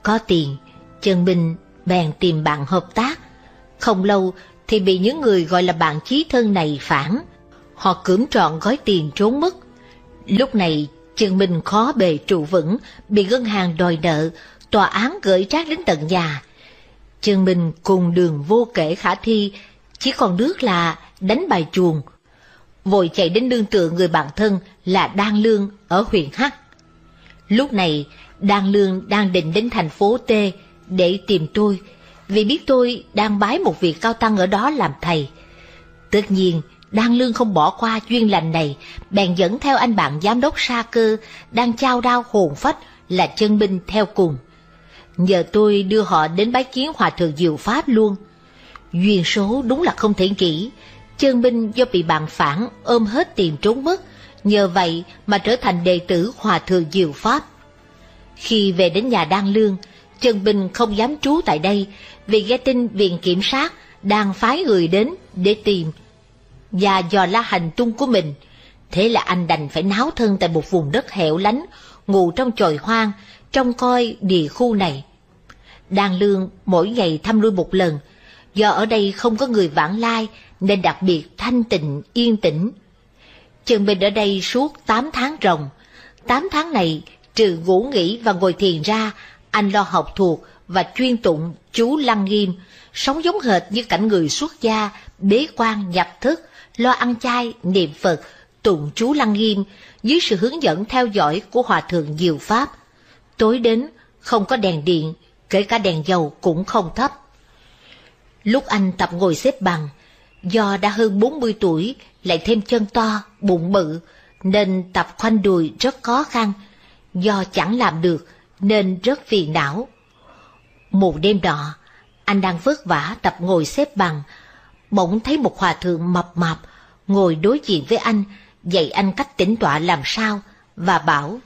Có tiền, Trần Bình bèn tìm bạn hợp tác. Không lâu thì bị những người gọi là bạn chí thân này phản. Họ cưỡng trọn gói tiền trốn mất. Lúc này Trường mình khó bề trụ vững, bị ngân hàng đòi nợ, tòa án gửi rác đến tận nhà. Trường mình cùng đường vô kể khả thi, chỉ còn nước là đánh bài chuồng. Vội chạy đến đương tựa người bạn thân là Đan Lương ở huyện Hắc. Lúc này, Đan Lương đang định đến thành phố T để tìm tôi, vì biết tôi đang bái một vị cao tăng ở đó làm thầy. Tất nhiên, Đan Lương không bỏ qua duyên lành này, bèn dẫn theo anh bạn giám đốc Sa Cơ, đang trao đao hồn phách là chân binh theo cùng. Nhờ tôi đưa họ đến bái kiến Hòa Thượng Diệu Pháp luôn. Duyên số đúng là không thể kỹ, chân binh do bị bạn phản ôm hết tiền trốn mất, nhờ vậy mà trở thành đệ tử Hòa Thượng Diệu Pháp. Khi về đến nhà Đan Lương, Trần Bình không dám trú tại đây vì nghe tin viện kiểm sát đang phái người đến để tìm và dò la hành tung của mình. Thế là anh đành phải náo thân tại một vùng đất hẻo lánh, ngủ trong chòi hoang, trông coi địa khu này. đan Lương mỗi ngày thăm lui một lần, do ở đây không có người vãng lai nên đặc biệt thanh tịnh, yên tĩnh. trường mình ở đây suốt 8 tháng rồng 8 tháng này, trừ ngủ nghỉ và ngồi thiền ra, anh lo học thuộc và chuyên tụng chú Lăng Nghiêm, sống giống hệt như cảnh người xuất gia, bế quan nhập thức, lo ăn chay, niệm Phật, tụng chú Lăng Nghiêm dưới sự hướng dẫn theo dõi của Hòa Thượng Diệu Pháp. Tối đến, không có đèn điện, kể cả đèn dầu cũng không thấp. Lúc anh tập ngồi xếp bằng, do đã hơn 40 tuổi, lại thêm chân to, bụng bự, nên tập khoanh đùi rất khó khăn. Do chẳng làm được, nên rất phiền não. Một đêm nọ, anh đang vất vả tập ngồi xếp bằng, bỗng thấy một hòa thượng mập mạp ngồi đối diện với anh, dạy anh cách tĩnh tọa làm sao và bảo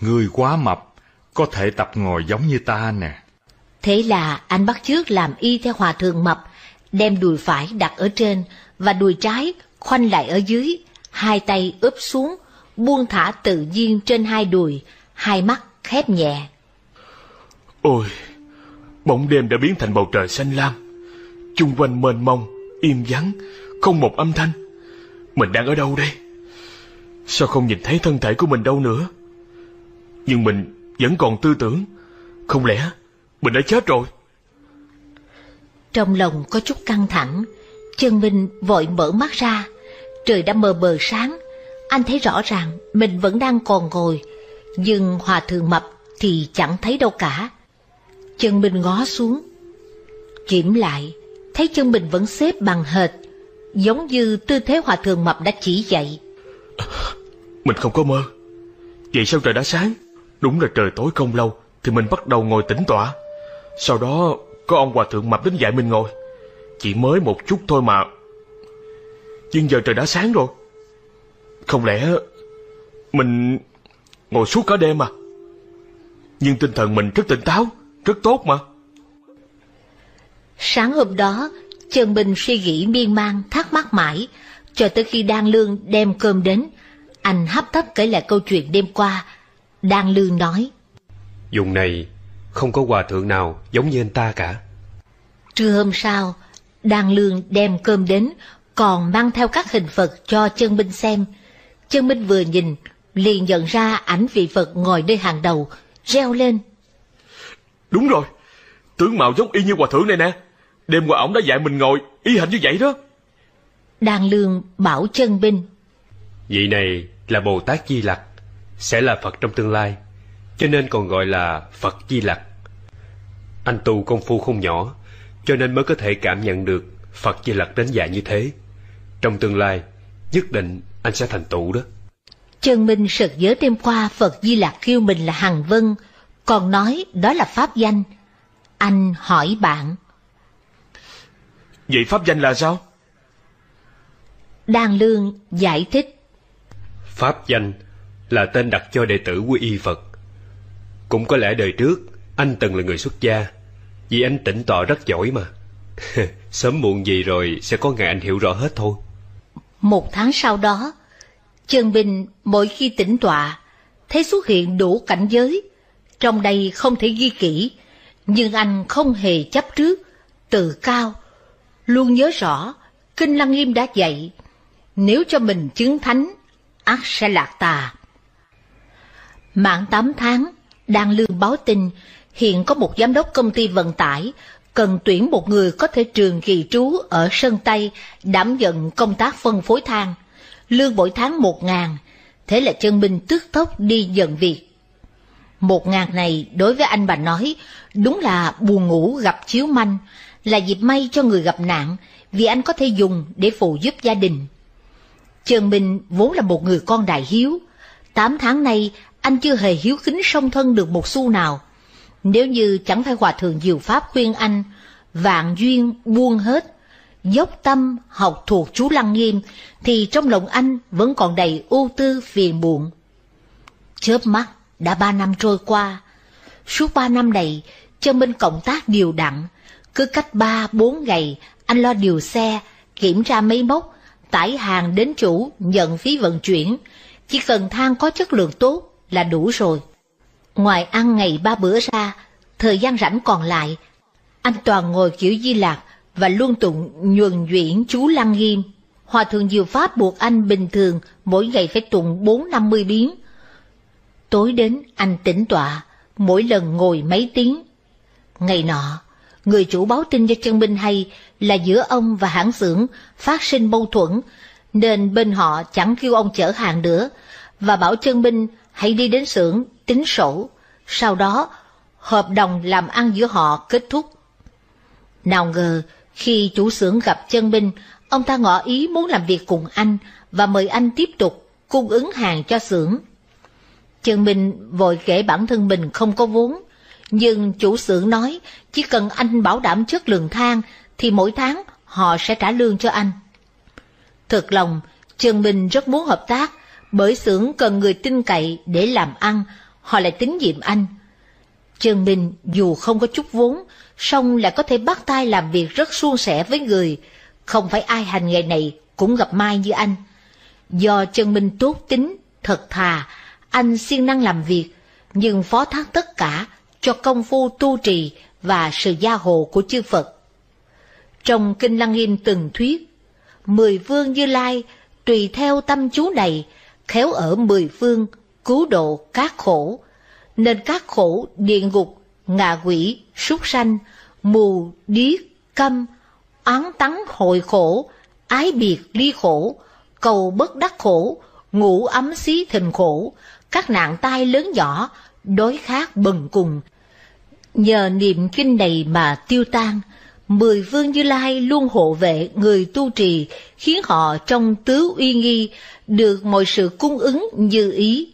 Người quá mập, có thể tập ngồi giống như ta nè. Thế là anh bắt chước làm y theo hòa thượng mập, đem đùi phải đặt ở trên và đùi trái khoanh lại ở dưới, hai tay ướp xuống, buông thả tự nhiên trên hai đùi, hai mắt khép nhẹ. Ôi, bỗng đêm đã biến thành bầu trời xanh lam, chung quanh mênh mông, im vắng, không một âm thanh. Mình đang ở đâu đây? Sao không nhìn thấy thân thể của mình đâu nữa? Nhưng mình vẫn còn tư tưởng, không lẽ mình đã chết rồi? Trong lòng có chút căng thẳng, chân mình vội mở mắt ra. Trời đã mờ mờ sáng, anh thấy rõ ràng mình vẫn đang còn ngồi, nhưng Hòa Thượng Mập thì chẳng thấy đâu cả. chân mình ngó xuống, kiểm lại, thấy chân mình vẫn xếp bằng hệt, giống như tư thế hòa thượng mập đã chỉ dạy. Mình không có mơ. Vậy sao trời đã sáng? Đúng là trời tối không lâu thì mình bắt đầu ngồi tĩnh tọa. Sau đó có ông hòa thượng mập đến dạy mình ngồi. Chỉ mới một chút thôi mà. Nhưng giờ trời đã sáng rồi. Không lẽ mình ngồi suốt cả đêm à? Nhưng tinh thần mình rất tỉnh táo, rất tốt mà. Sáng hôm đó, Trần Bình suy nghĩ miên man thắc mắc mãi, cho tới khi Đan Lương đem cơm đến, anh hấp tấp kể lại câu chuyện đêm qua. Đan Lương nói, Dùng này không có hòa thượng nào giống như anh ta cả. Trưa hôm sau, Đan Lương đem cơm đến, còn mang theo các hình Phật cho Trân bình xem. Trân bình vừa nhìn, liền nhận ra ảnh vị Phật ngồi nơi hàng đầu, reo lên. Đúng rồi, tướng mạo giống y như hòa thượng này nè. Đêm qua ổng đã dạy mình ngồi Y hình như vậy đó Đàn lương bảo chân binh Vị này là Bồ Tát Di Lặc Sẽ là Phật trong tương lai Cho nên còn gọi là Phật Di Lặc Anh tu công phu không nhỏ Cho nên mới có thể cảm nhận được Phật Di Lặc đến dạy như thế Trong tương lai Nhất định anh sẽ thành tựu đó Chân Minh sực nhớ đêm qua Phật Di Lặc kêu mình là Hằng Vân Còn nói đó là Pháp danh Anh hỏi bạn Vậy pháp danh là sao? Đan Lương giải thích. Pháp danh là tên đặt cho đệ tử của y Phật. Cũng có lẽ đời trước anh từng là người xuất gia, vì anh tỉnh tọa rất giỏi mà. Sớm muộn gì rồi sẽ có ngày anh hiểu rõ hết thôi. Một tháng sau đó, Trần Bình mỗi khi tỉnh tọa, thấy xuất hiện đủ cảnh giới. Trong đây không thể ghi kỹ, nhưng anh không hề chấp trước, tự cao, luôn nhớ rõ Kinh Lăng Nghiêm đã dạy, nếu cho mình chứng thánh, ác sẽ lạc tà. Mạng 8 tháng, đang lương báo tin, hiện có một giám đốc công ty vận tải cần tuyển một người có thể trường kỳ trú ở Sơn Tây đảm nhận công tác phân phối than, lương mỗi tháng một ngàn, thế là chân binh tước tốc đi dần việc. Một ngàn này đối với anh bà nói, đúng là buồn ngủ gặp chiếu manh, là dịp may cho người gặp nạn vì anh có thể dùng để phụ giúp gia đình. Trần Minh vốn là một người con đại hiếu. Tám tháng nay, anh chưa hề hiếu kính song thân được một xu nào. Nếu như chẳng phải Hòa Thượng Diệu Pháp khuyên anh, vạn duyên buông hết, dốc tâm học thuộc chú Lăng Nghiêm, thì trong lòng anh vẫn còn đầy ưu tư phiền muộn. Chớp mắt, đã ba năm trôi qua. Suốt ba năm này, Trần Minh cộng tác điều đặn, cứ cách ba bốn ngày, anh lo điều xe, kiểm tra máy móc, tải hàng đến chủ, nhận phí vận chuyển. Chỉ cần than có chất lượng tốt là đủ rồi. Ngoài ăn ngày ba bữa ra, thời gian rảnh còn lại, anh toàn ngồi kiểu di lạc và luôn tụng nhuần nhuyễn chú Lăng Nghiêm. Hòa thượng Diệu Pháp buộc anh bình thường mỗi ngày phải tụng năm mươi biến. Tối đến anh tĩnh tọa, mỗi lần ngồi mấy tiếng. Ngày nọ, người chủ báo tin cho chân binh hay là giữa ông và hãng xưởng phát sinh mâu thuẫn, nên bên họ chẳng kêu ông chở hàng nữa, và bảo chân binh hãy đi đến xưởng tính sổ, sau đó hợp đồng làm ăn giữa họ kết thúc. Nào ngờ, khi chủ xưởng gặp chân binh, ông ta ngỏ ý muốn làm việc cùng anh và mời anh tiếp tục cung ứng hàng cho xưởng. Chân binh vội kể bản thân mình không có vốn, nhưng chủ xưởng nói, chỉ cần anh bảo đảm chất lượng than, thì mỗi tháng họ sẽ trả lương cho anh. thực lòng, Trần minh rất muốn hợp tác, bởi xưởng cần người tin cậy để làm ăn, họ lại tín nhiệm anh. Trần minh dù không có chút vốn, song lại có thể bắt tay làm việc rất suôn sẻ với người, không phải ai hành nghề này cũng gặp mai như anh. Do Trần minh tốt tính, thật thà, anh siêng năng làm việc, nhưng phó thác tất cả cho công phu tu trì và sự gia hộ của chư Phật. Trong Kinh Lăng Nghiêm từng thuyết, mười vương Như Lai tùy theo tâm chú này, khéo ở mười phương, cứu độ các khổ, nên các khổ địa ngục, ngạ quỷ, súc sanh, mù, điếc, câm, oán tắng hội khổ, ái biệt ly khổ, cầu bất đắc khổ, ngủ ấm xí thình khổ, các nạn tai lớn nhỏ, đối khác bần cùng, Nhờ niệm kinh này mà tiêu tan, mười vương Như Lai luôn hộ vệ người tu trì, khiến họ trong tứ uy nghi, được mọi sự cung ứng như ý.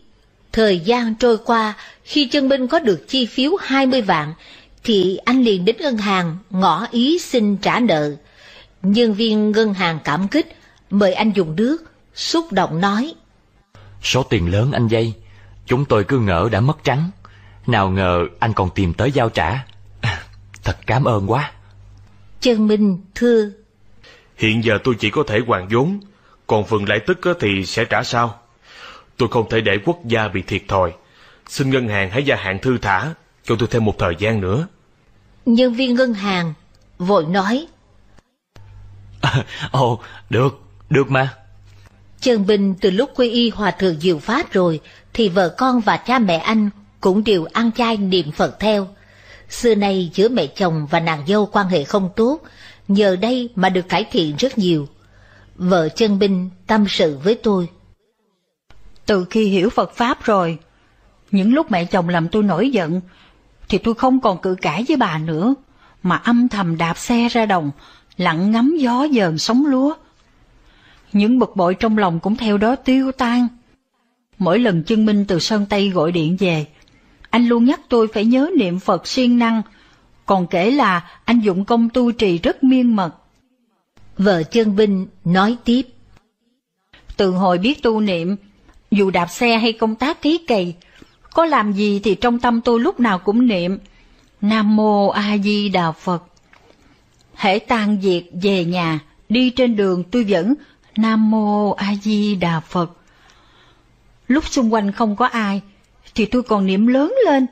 Thời gian trôi qua, khi chân binh có được chi phiếu 20 vạn, thì anh liền đến ngân hàng ngỏ ý xin trả nợ. Nhân viên ngân hàng cảm kích, mời anh dùng nước, xúc động nói. Số tiền lớn anh dây, chúng tôi cứ ngỡ đã mất trắng. Nào ngờ anh còn tìm tới giao trả Thật cảm ơn quá Trần Minh thưa Hiện giờ tôi chỉ có thể hoàn vốn Còn phần lãi tức thì sẽ trả sao Tôi không thể để quốc gia bị thiệt thòi Xin ngân hàng hãy gia hạn thư thả Cho tôi thêm một thời gian nữa Nhân viên ngân hàng Vội nói à, Ồ được Được mà Trần Bình từ lúc quy y hòa thượng diệu pháp rồi Thì vợ con và cha mẹ anh cũng đều ăn chay niệm Phật theo. Xưa nay giữa mẹ chồng và nàng dâu quan hệ không tốt, nhờ đây mà được cải thiện rất nhiều. Vợ chân binh tâm sự với tôi. Từ khi hiểu Phật Pháp rồi, những lúc mẹ chồng làm tôi nổi giận, thì tôi không còn cự cãi với bà nữa, mà âm thầm đạp xe ra đồng, lặng ngắm gió dờn sóng lúa. Những bực bội trong lòng cũng theo đó tiêu tan. Mỗi lần chân minh từ Sơn Tây gọi điện về, anh luôn nhắc tôi phải nhớ niệm Phật siêng năng, còn kể là anh dụng công tu trì rất miên mật. Vợ chương binh nói tiếp. Từ hồi biết tu niệm, dù đạp xe hay công tác ký cày, có làm gì thì trong tâm tôi lúc nào cũng niệm Nam Mô A Di Đà Phật. Hễ tan việc về nhà, đi trên đường tôi vẫn Nam Mô A Di Đà Phật. Lúc xung quanh không có ai, thì tôi còn niệm lớn lên.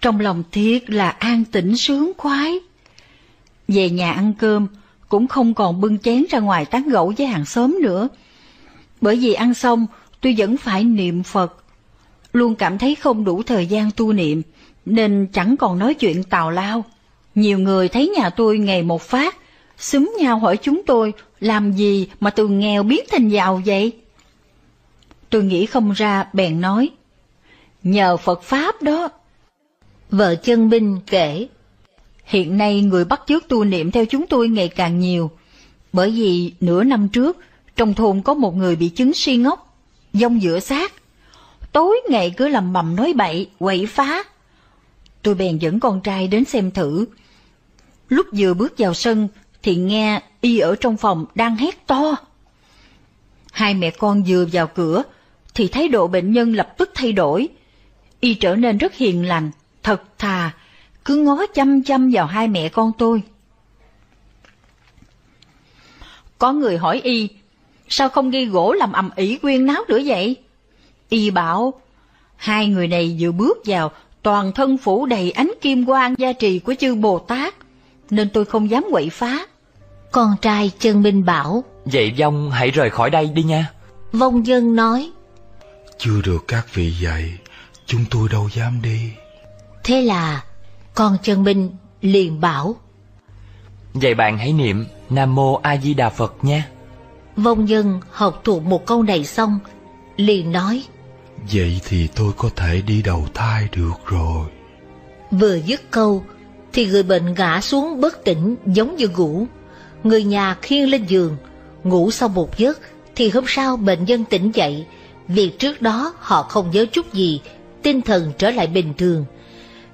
Trong lòng thiệt là an tĩnh sướng khoái. Về nhà ăn cơm, cũng không còn bưng chén ra ngoài tán gẫu với hàng xóm nữa. Bởi vì ăn xong, tôi vẫn phải niệm Phật. Luôn cảm thấy không đủ thời gian tu niệm, nên chẳng còn nói chuyện tào lao. Nhiều người thấy nhà tôi ngày một phát, xúm nhau hỏi chúng tôi làm gì mà từ nghèo biến thành giàu vậy? Tôi nghĩ không ra, bèn nói nhờ Phật Pháp đó. Vợ chân binh kể, hiện nay người bắt chước tu niệm theo chúng tôi ngày càng nhiều, bởi vì nửa năm trước, trong thôn có một người bị chứng si ngốc, dông giữa xác. Tối ngày cứ làm mầm nói bậy, quậy phá. Tôi bèn dẫn con trai đến xem thử. Lúc vừa bước vào sân, thì nghe y ở trong phòng đang hét to. Hai mẹ con vừa vào cửa, thì thái độ bệnh nhân lập tức thay đổi, y trở nên rất hiền lành, thật thà, cứ ngó chăm chăm vào hai mẹ con tôi. Có người hỏi y, sao không ghi gỗ làm ầm ĩ quyên náo nữa vậy? Y bảo, hai người này vừa bước vào, toàn thân phủ đầy ánh kim quang gia trì của chư Bồ Tát, nên tôi không dám quậy phá. Con trai chân minh bảo, Vậy vong hãy rời khỏi đây đi nha. Vong dân nói, Chưa được các vị dạy, Chúng tôi đâu dám đi. Thế là con chân Minh liền bảo. Vậy bạn hãy niệm Nam Mô A Di Đà Phật nha. Vong nhân học thuộc một câu này xong, liền nói. Vậy thì tôi có thể đi đầu thai được rồi. Vừa dứt câu, thì người bệnh ngã xuống bất tỉnh giống như ngủ. Người nhà khiêng lên giường, ngủ sau một giấc, thì hôm sau bệnh nhân tỉnh dậy. Việc trước đó họ không nhớ chút gì, tinh thần trở lại bình thường.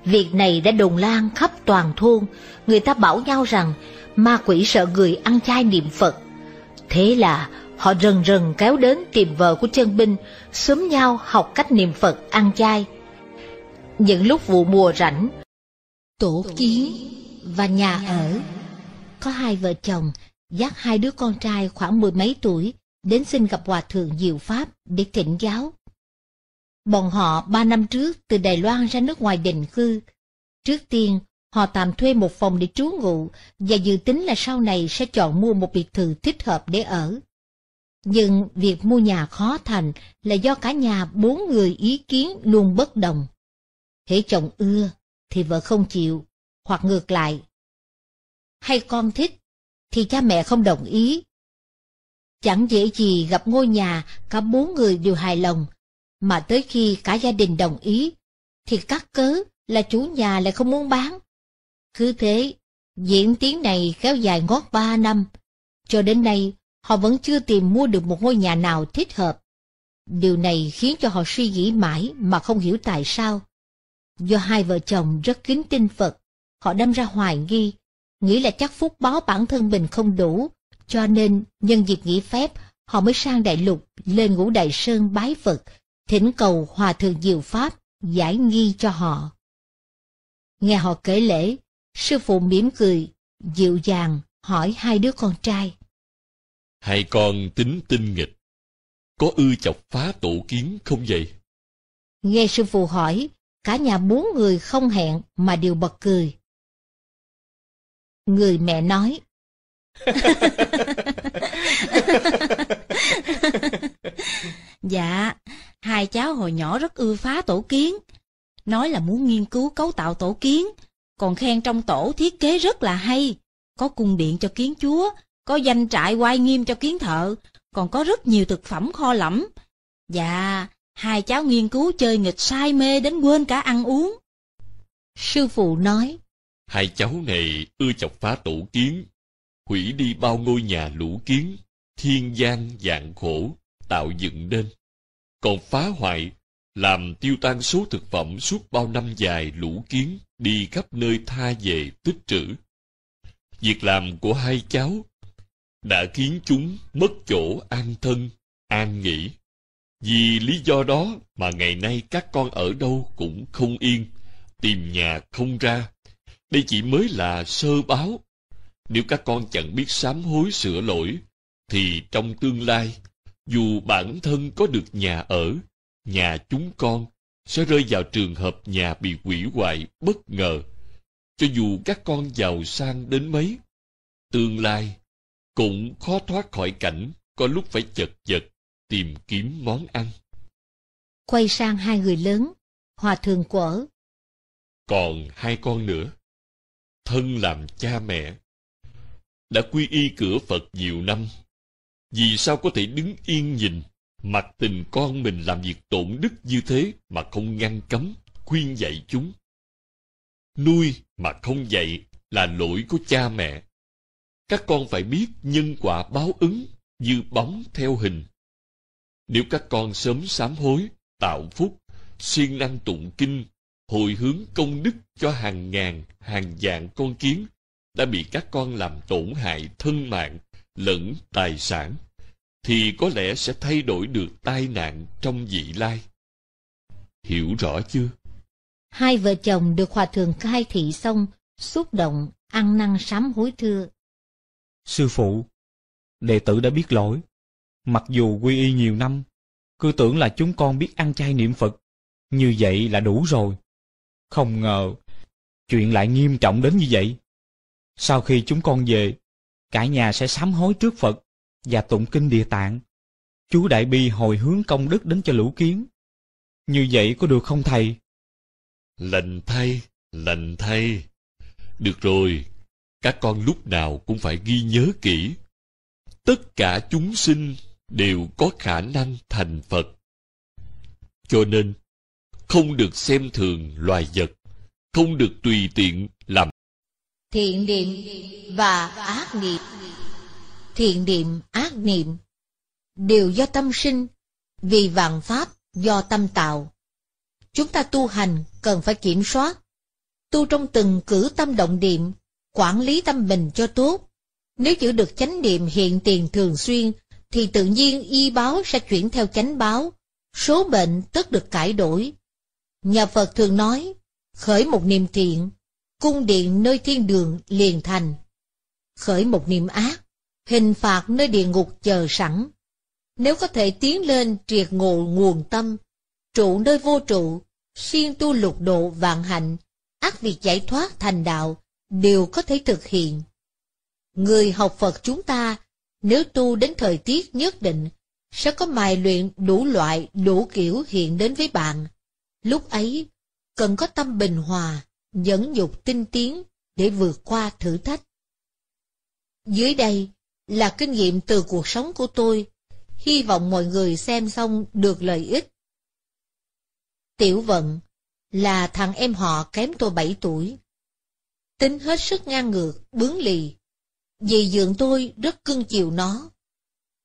Việc này đã đồn lan khắp toàn thôn, người ta bảo nhau rằng ma quỷ sợ người ăn chay niệm Phật. Thế là họ rần rần kéo đến tìm vợ của chân binh, xúm nhau học cách niệm Phật ăn chay. Những lúc vụ mùa rảnh, tổ kiến và nhà ở. Có hai vợ chồng dắt hai đứa con trai khoảng mười mấy tuổi đến xin gặp hòa thượng Diệu Pháp để thỉnh giáo. Bọn họ ba năm trước từ Đài Loan ra nước ngoài định cư. Trước tiên, họ tạm thuê một phòng để trú ngụ và dự tính là sau này sẽ chọn mua một biệt thự thích hợp để ở. Nhưng việc mua nhà khó thành là do cả nhà bốn người ý kiến luôn bất đồng. Hễ chồng ưa thì vợ không chịu, hoặc ngược lại. Hay con thích thì cha mẹ không đồng ý. Chẳng dễ gì gặp ngôi nhà cả bốn người đều hài lòng mà tới khi cả gia đình đồng ý, thì cắt cớ là chủ nhà lại không muốn bán. Cứ thế, diễn tiến này kéo dài ngót ba năm, cho đến nay họ vẫn chưa tìm mua được một ngôi nhà nào thích hợp. Điều này khiến cho họ suy nghĩ mãi mà không hiểu tại sao. Do hai vợ chồng rất kính tin Phật, họ đâm ra hoài nghi, nghĩ là chắc phúc báo bản thân mình không đủ, cho nên nhân dịp nghỉ phép họ mới sang đại lục lên ngũ đại sơn bái Phật thỉnh cầu Hòa Thượng Diệu Pháp giải nghi cho họ. Nghe họ kể lễ, sư phụ mỉm cười, dịu dàng hỏi hai đứa con trai. Hai con tính tinh nghịch, có ưa chọc phá tổ kiến không vậy? Nghe sư phụ hỏi, cả nhà bốn người không hẹn mà đều bật cười. Người mẹ nói. Dạ, hai cháu hồi nhỏ rất ưa phá tổ kiến. Nói là muốn nghiên cứu cấu tạo tổ kiến, còn khen trong tổ thiết kế rất là hay. Có cung điện cho kiến chúa, có danh trại quay nghiêm cho kiến thợ, còn có rất nhiều thực phẩm kho lẫm. Dạ, hai cháu nghiên cứu chơi nghịch say mê đến quên cả ăn uống. Sư phụ nói, Hai cháu này ưa chọc phá tổ kiến, hủy đi bao ngôi nhà lũ kiến, thiên gian dạng khổ, tạo dựng nên còn phá hoại làm tiêu tan số thực phẩm suốt bao năm dài lũ kiến đi khắp nơi tha về tích trữ việc làm của hai cháu đã khiến chúng mất chỗ an thân an nghỉ vì lý do đó mà ngày nay các con ở đâu cũng không yên tìm nhà không ra đây chỉ mới là sơ báo nếu các con chẳng biết sám hối sửa lỗi thì trong tương lai dù bản thân có được nhà ở, nhà chúng con sẽ rơi vào trường hợp nhà bị quỷ hoại bất ngờ. Cho dù các con giàu sang đến mấy, tương lai cũng khó thoát khỏi cảnh có lúc phải chật vật tìm kiếm món ăn. Quay sang hai người lớn, Hòa thường Quở. Còn hai con nữa, thân làm cha mẹ, đã quy y cửa Phật nhiều năm vì sao có thể đứng yên nhìn mặt tình con mình làm việc tổn đức như thế mà không ngăn cấm khuyên dạy chúng nuôi mà không dạy là lỗi của cha mẹ các con phải biết nhân quả báo ứng như bóng theo hình nếu các con sớm sám hối tạo phúc siêng năng tụng kinh hồi hướng công đức cho hàng ngàn hàng vạn con kiến đã bị các con làm tổn hại thân mạng lẫn tài sản thì có lẽ sẽ thay đổi được tai nạn trong vị lai hiểu rõ chưa hai vợ chồng được hòa thượng khai thị xong xúc động ăn năn sám hối thưa sư phụ đệ tử đã biết lỗi mặc dù quy y nhiều năm cứ tưởng là chúng con biết ăn chay niệm phật như vậy là đủ rồi không ngờ chuyện lại nghiêm trọng đến như vậy sau khi chúng con về cả nhà sẽ sám hối trước Phật và tụng kinh địa tạng. Chú Đại Bi hồi hướng công đức đến cho lũ kiến. Như vậy có được không thầy? Lành thay, lành thay. Được rồi, các con lúc nào cũng phải ghi nhớ kỹ. Tất cả chúng sinh đều có khả năng thành Phật. Cho nên, không được xem thường loài vật, không được tùy tiện làm thiện niệm và ác niệm thiện niệm ác niệm đều do tâm sinh vì vạn pháp do tâm tạo chúng ta tu hành cần phải kiểm soát tu trong từng cử tâm động niệm quản lý tâm mình cho tốt nếu giữ được chánh niệm hiện tiền thường xuyên thì tự nhiên y báo sẽ chuyển theo chánh báo số bệnh tất được cải đổi nhà phật thường nói khởi một niềm thiện cung điện nơi thiên đường liền thành. Khởi một niệm ác, hình phạt nơi địa ngục chờ sẵn. Nếu có thể tiến lên triệt ngộ nguồn tâm, trụ nơi vô trụ, siêng tu lục độ vạn hạnh, ác việc giải thoát thành đạo, đều có thể thực hiện. Người học Phật chúng ta, nếu tu đến thời tiết nhất định, sẽ có mài luyện đủ loại, đủ kiểu hiện đến với bạn. Lúc ấy, cần có tâm bình hòa, dẫn dục tinh tiến để vượt qua thử thách. Dưới đây là kinh nghiệm từ cuộc sống của tôi, hy vọng mọi người xem xong được lợi ích. Tiểu Vận là thằng em họ kém tôi 7 tuổi. Tính hết sức ngang ngược, bướng lì. Dì dượng tôi rất cưng chiều nó.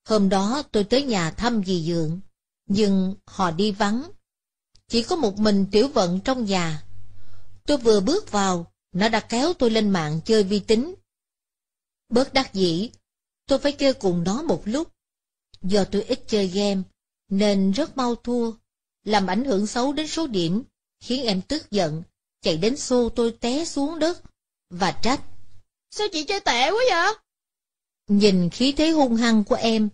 Hôm đó tôi tới nhà thăm dì dượng, nhưng họ đi vắng. Chỉ có một mình Tiểu Vận trong nhà. Tôi vừa bước vào, nó đã kéo tôi lên mạng chơi vi tính. Bớt đắc dĩ, tôi phải chơi cùng nó một lúc. Do tôi ít chơi game, nên rất mau thua, làm ảnh hưởng xấu đến số điểm, khiến em tức giận, chạy đến xô tôi té xuống đất, và trách. Sao chị chơi tệ quá vậy? Nhìn khí thế hung hăng của em,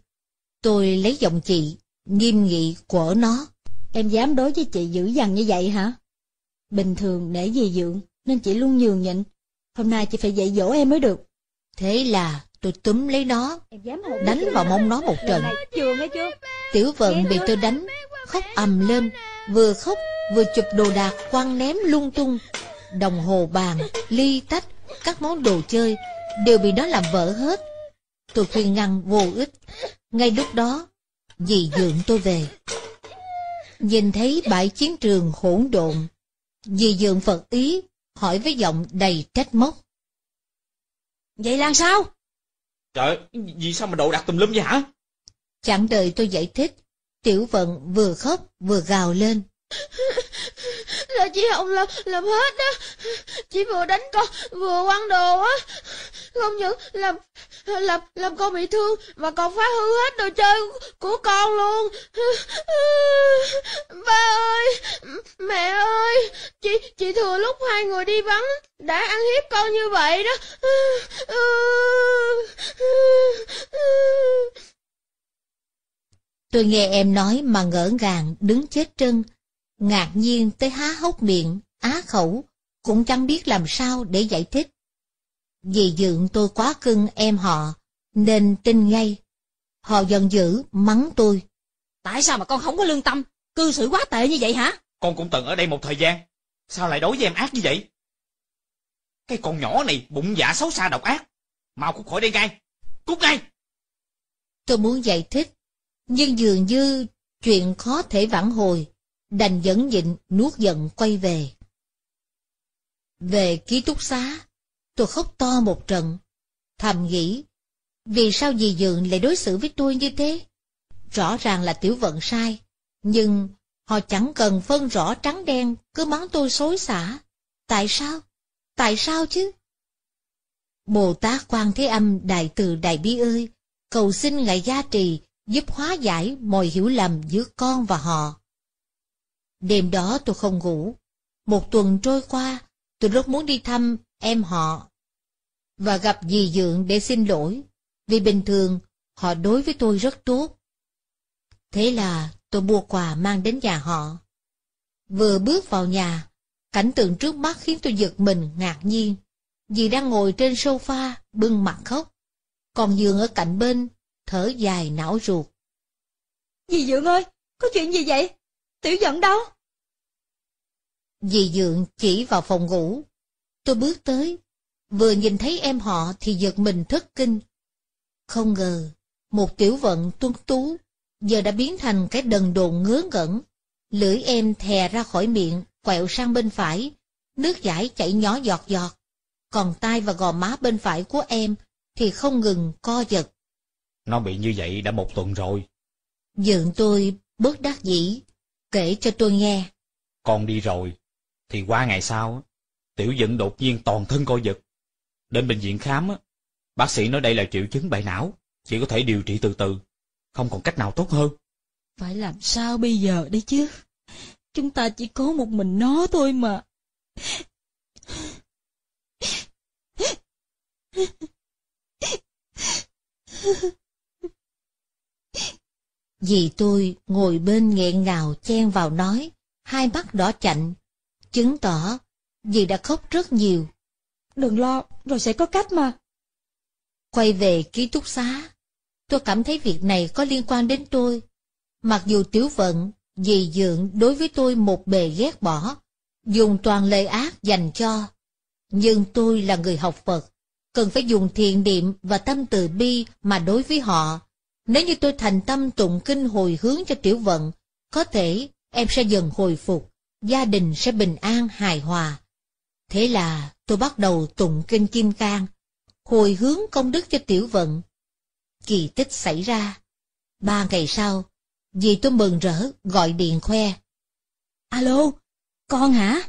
tôi lấy giọng chị, nghiêm nghị của nó. Em dám đối với chị dữ dằn như vậy hả? Bình thường để dì dưỡng, nên chị luôn nhường nhịn. Hôm nay chị phải dạy dỗ em mới được. Thế là tôi túm lấy nó, đánh vào mông nó một trận. Tiểu vận bị tôi đánh, khóc ầm lên, vừa khóc vừa chụp đồ đạc quăng ném lung tung. Đồng hồ bàn, ly tách, các món đồ chơi đều bị nó làm vỡ hết. Tôi khuyên ngăn vô ích. Ngay lúc đó, dì dưỡng tôi về. Nhìn thấy bãi chiến trường hỗn độn, Dì dường Phật ý, hỏi với giọng đầy trách móc. Vậy là sao? Trời, vì sao mà đồ đặt tùm lum vậy hả? Chẳng đợi tôi giải thích, Tiểu Vận vừa khóc vừa gào lên. là chị Hồng làm, làm hết đó. Chị vừa đánh con, vừa quăng đồ á không những làm làm làm con bị thương mà còn phá hư hết đồ chơi của con luôn ba ơi mẹ ơi chị chị thừa lúc hai người đi vắng đã ăn hiếp con như vậy đó tôi nghe em nói mà ngỡ ngàng đứng chết chân ngạc nhiên tới há hốc miệng á khẩu cũng chẳng biết làm sao để giải thích vì dượng tôi quá cưng em họ, nên tin ngay. Họ giận dữ, mắng tôi. Tại sao mà con không có lương tâm, cư xử quá tệ như vậy hả? Con cũng từng ở đây một thời gian, sao lại đối với em ác như vậy? Cái con nhỏ này bụng dạ xấu xa độc ác, mau cút khỏi đây ngay, cút ngay! Tôi muốn giải thích, nhưng dường như chuyện khó thể vãn hồi, đành dẫn nhịn nuốt giận quay về. Về ký túc xá, Tôi khóc to một trận, thầm nghĩ, vì sao dì Dượng lại đối xử với tôi như thế? Rõ ràng là tiểu vận sai, nhưng họ chẳng cần phân rõ trắng đen, cứ mắng tôi xối xả. Tại sao? Tại sao chứ? Bồ Tát Quan Thế Âm Đại Từ Đại Bi ơi, cầu xin Ngài gia trì, giúp hóa giải mọi hiểu lầm giữa con và họ. Đêm đó tôi không ngủ. Một tuần trôi qua, tôi rất muốn đi thăm em họ và gặp dì Dượng để xin lỗi, vì bình thường họ đối với tôi rất tốt. Thế là tôi mua quà mang đến nhà họ. Vừa bước vào nhà, cảnh tượng trước mắt khiến tôi giật mình ngạc nhiên. Dì đang ngồi trên sofa, bưng mặt khóc. Còn Dượng ở cạnh bên, thở dài não ruột. Dì Dượng ơi, có chuyện gì vậy? Tiểu giận đâu? Dì Dượng chỉ vào phòng ngủ. Tôi bước tới, vừa nhìn thấy em họ thì giật mình thất kinh. Không ngờ, một tiểu vận tuấn tú, giờ đã biến thành cái đần độn ngớ ngẩn. Lưỡi em thè ra khỏi miệng, quẹo sang bên phải, nước giải chảy nhỏ giọt giọt. Còn tay và gò má bên phải của em thì không ngừng co giật. Nó bị như vậy đã một tuần rồi. Dượng tôi bớt đắc dĩ, kể cho tôi nghe. Con đi rồi, thì qua ngày sau, tiểu dựng đột nhiên toàn thân co giật, Đến bệnh viện khám, á, bác sĩ nói đây là triệu chứng bại não, chỉ có thể điều trị từ từ, không còn cách nào tốt hơn. Phải làm sao bây giờ đây chứ? Chúng ta chỉ có một mình nó thôi mà. Dì tôi ngồi bên nghẹn ngào chen vào nói, hai mắt đỏ chạnh, chứng tỏ dì đã khóc rất nhiều đừng lo, rồi sẽ có cách mà. Quay về ký túc xá, tôi cảm thấy việc này có liên quan đến tôi. Mặc dù tiểu vận, dì dượng đối với tôi một bề ghét bỏ, dùng toàn lời ác dành cho. Nhưng tôi là người học Phật, cần phải dùng thiền niệm và tâm từ bi mà đối với họ. Nếu như tôi thành tâm tụng kinh hồi hướng cho tiểu vận, có thể em sẽ dần hồi phục, gia đình sẽ bình an hài hòa, Thế là tôi bắt đầu tụng kinh Kim Cang, hồi hướng công đức cho tiểu vận. Kỳ tích xảy ra. Ba ngày sau, dì tôi mừng rỡ gọi điện khoe. Alo, con hả?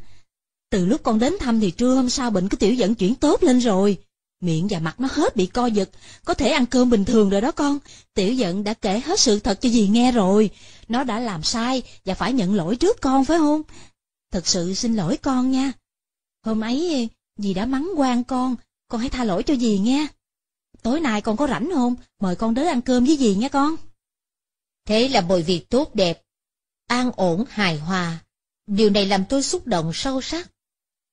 Từ lúc con đến thăm thì trưa hôm sau bệnh của tiểu vận chuyển tốt lên rồi. Miệng và mặt nó hết bị co giật, có thể ăn cơm bình thường rồi đó con. Tiểu giận đã kể hết sự thật cho dì nghe rồi. Nó đã làm sai và phải nhận lỗi trước con phải không? Thật sự xin lỗi con nha. Hôm ấy dì đã mắng quan con, con hãy tha lỗi cho dì nghe. Tối nay con có rảnh không? Mời con đến ăn cơm với dì nghe con. Thế là bồi việc tốt đẹp, an ổn hài hòa. Điều này làm tôi xúc động sâu sắc.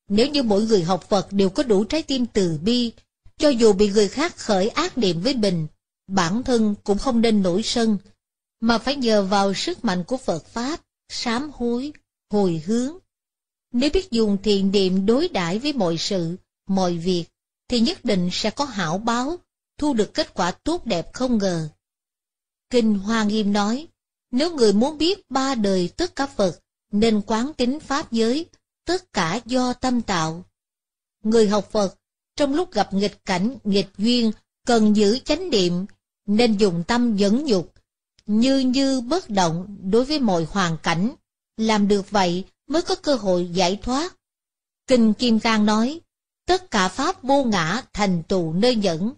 Nếu như mỗi người học Phật đều có đủ trái tim từ bi, cho dù bị người khác khởi ác niệm với mình, bản thân cũng không nên nổi sân, mà phải nhờ vào sức mạnh của Phật Pháp, sám hối, hồi hướng, nếu biết dùng thiền niệm đối đãi với mọi sự, mọi việc, thì nhất định sẽ có hảo báo, thu được kết quả tốt đẹp không ngờ. Kinh Hoa Nghiêm nói, nếu người muốn biết ba đời tất cả Phật, nên quán tính Pháp giới, tất cả do tâm tạo. Người học Phật, trong lúc gặp nghịch cảnh, nghịch duyên, cần giữ chánh niệm, nên dùng tâm dẫn nhục như như bất động đối với mọi hoàn cảnh. Làm được vậy mới có cơ hội giải thoát. Kinh Kim Cang nói, tất cả pháp vô ngã thành trụ nơi nhẫn.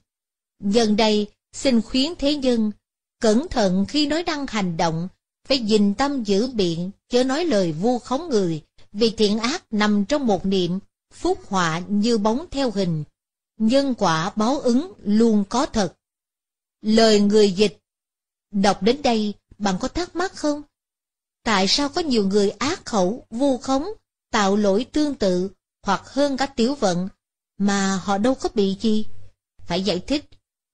Nhân đây, xin khuyến thế nhân, cẩn thận khi nói năng hành động, phải dình tâm giữ biện, chớ nói lời vu khống người, vì thiện ác nằm trong một niệm, phúc họa như bóng theo hình, nhân quả báo ứng luôn có thật. Lời người dịch Đọc đến đây, bạn có thắc mắc không? tại sao có nhiều người ác khẩu, vu khống, tạo lỗi tương tự, hoặc hơn cả tiểu vận, mà họ đâu có bị gì. Phải giải thích,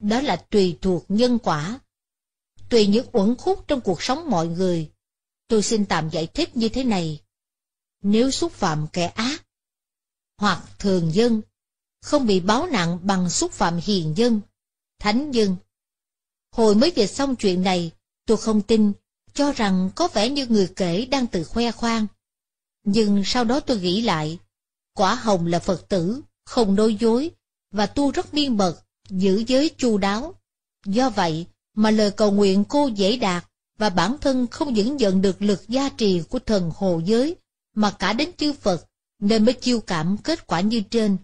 đó là tùy thuộc nhân quả, tùy những uẩn khúc trong cuộc sống mọi người. Tôi xin tạm giải thích như thế này. Nếu xúc phạm kẻ ác, hoặc thường dân, không bị báo nặng bằng xúc phạm hiền dân, thánh dân. Hồi mới về xong chuyện này, tôi không tin cho rằng có vẻ như người kể đang tự khoe khoang. Nhưng sau đó tôi nghĩ lại, quả hồng là Phật tử, không nói dối, và tu rất miên mật, giữ giới chu đáo. Do vậy mà lời cầu nguyện cô dễ đạt, và bản thân không những nhận được lực gia trì của thần hồ giới, mà cả đến chư Phật, nên mới chiêu cảm kết quả như trên.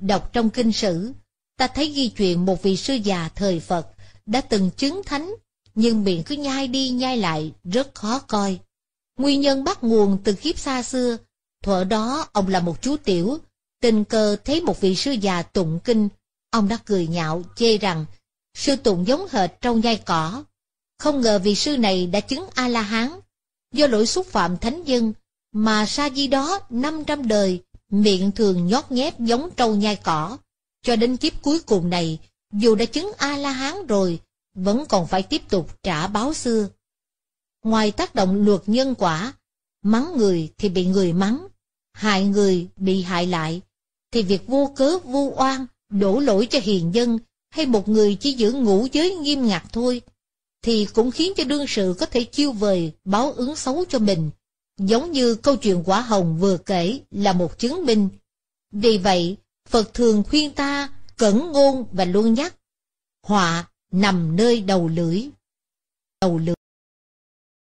Đọc trong kinh sử, ta thấy ghi chuyện một vị sư già thời Phật đã từng chứng thánh nhưng miệng cứ nhai đi nhai lại rất khó coi. Nguyên nhân bắt nguồn từ kiếp xa xưa, thuở đó ông là một chú tiểu, tình cờ thấy một vị sư già tụng kinh, ông đã cười nhạo chê rằng sư tụng giống hệt trong nhai cỏ. Không ngờ vị sư này đã chứng A-la-hán, do lỗi xúc phạm thánh dân, mà sa di đó năm trăm đời, miệng thường nhót nhép giống trâu nhai cỏ. Cho đến kiếp cuối cùng này, dù đã chứng A-la-hán rồi, vẫn còn phải tiếp tục trả báo xưa. Ngoài tác động luật nhân quả, mắng người thì bị người mắng, hại người bị hại lại, thì việc vô cớ vu oan, đổ lỗi cho hiền dân hay một người chỉ giữ ngũ giới nghiêm ngặt thôi, thì cũng khiến cho đương sự có thể chiêu vời báo ứng xấu cho mình, giống như câu chuyện quả hồng vừa kể là một chứng minh. Vì vậy, Phật thường khuyên ta cẩn ngôn và luôn nhắc, họa nằm nơi đầu lưới. Đầu lưới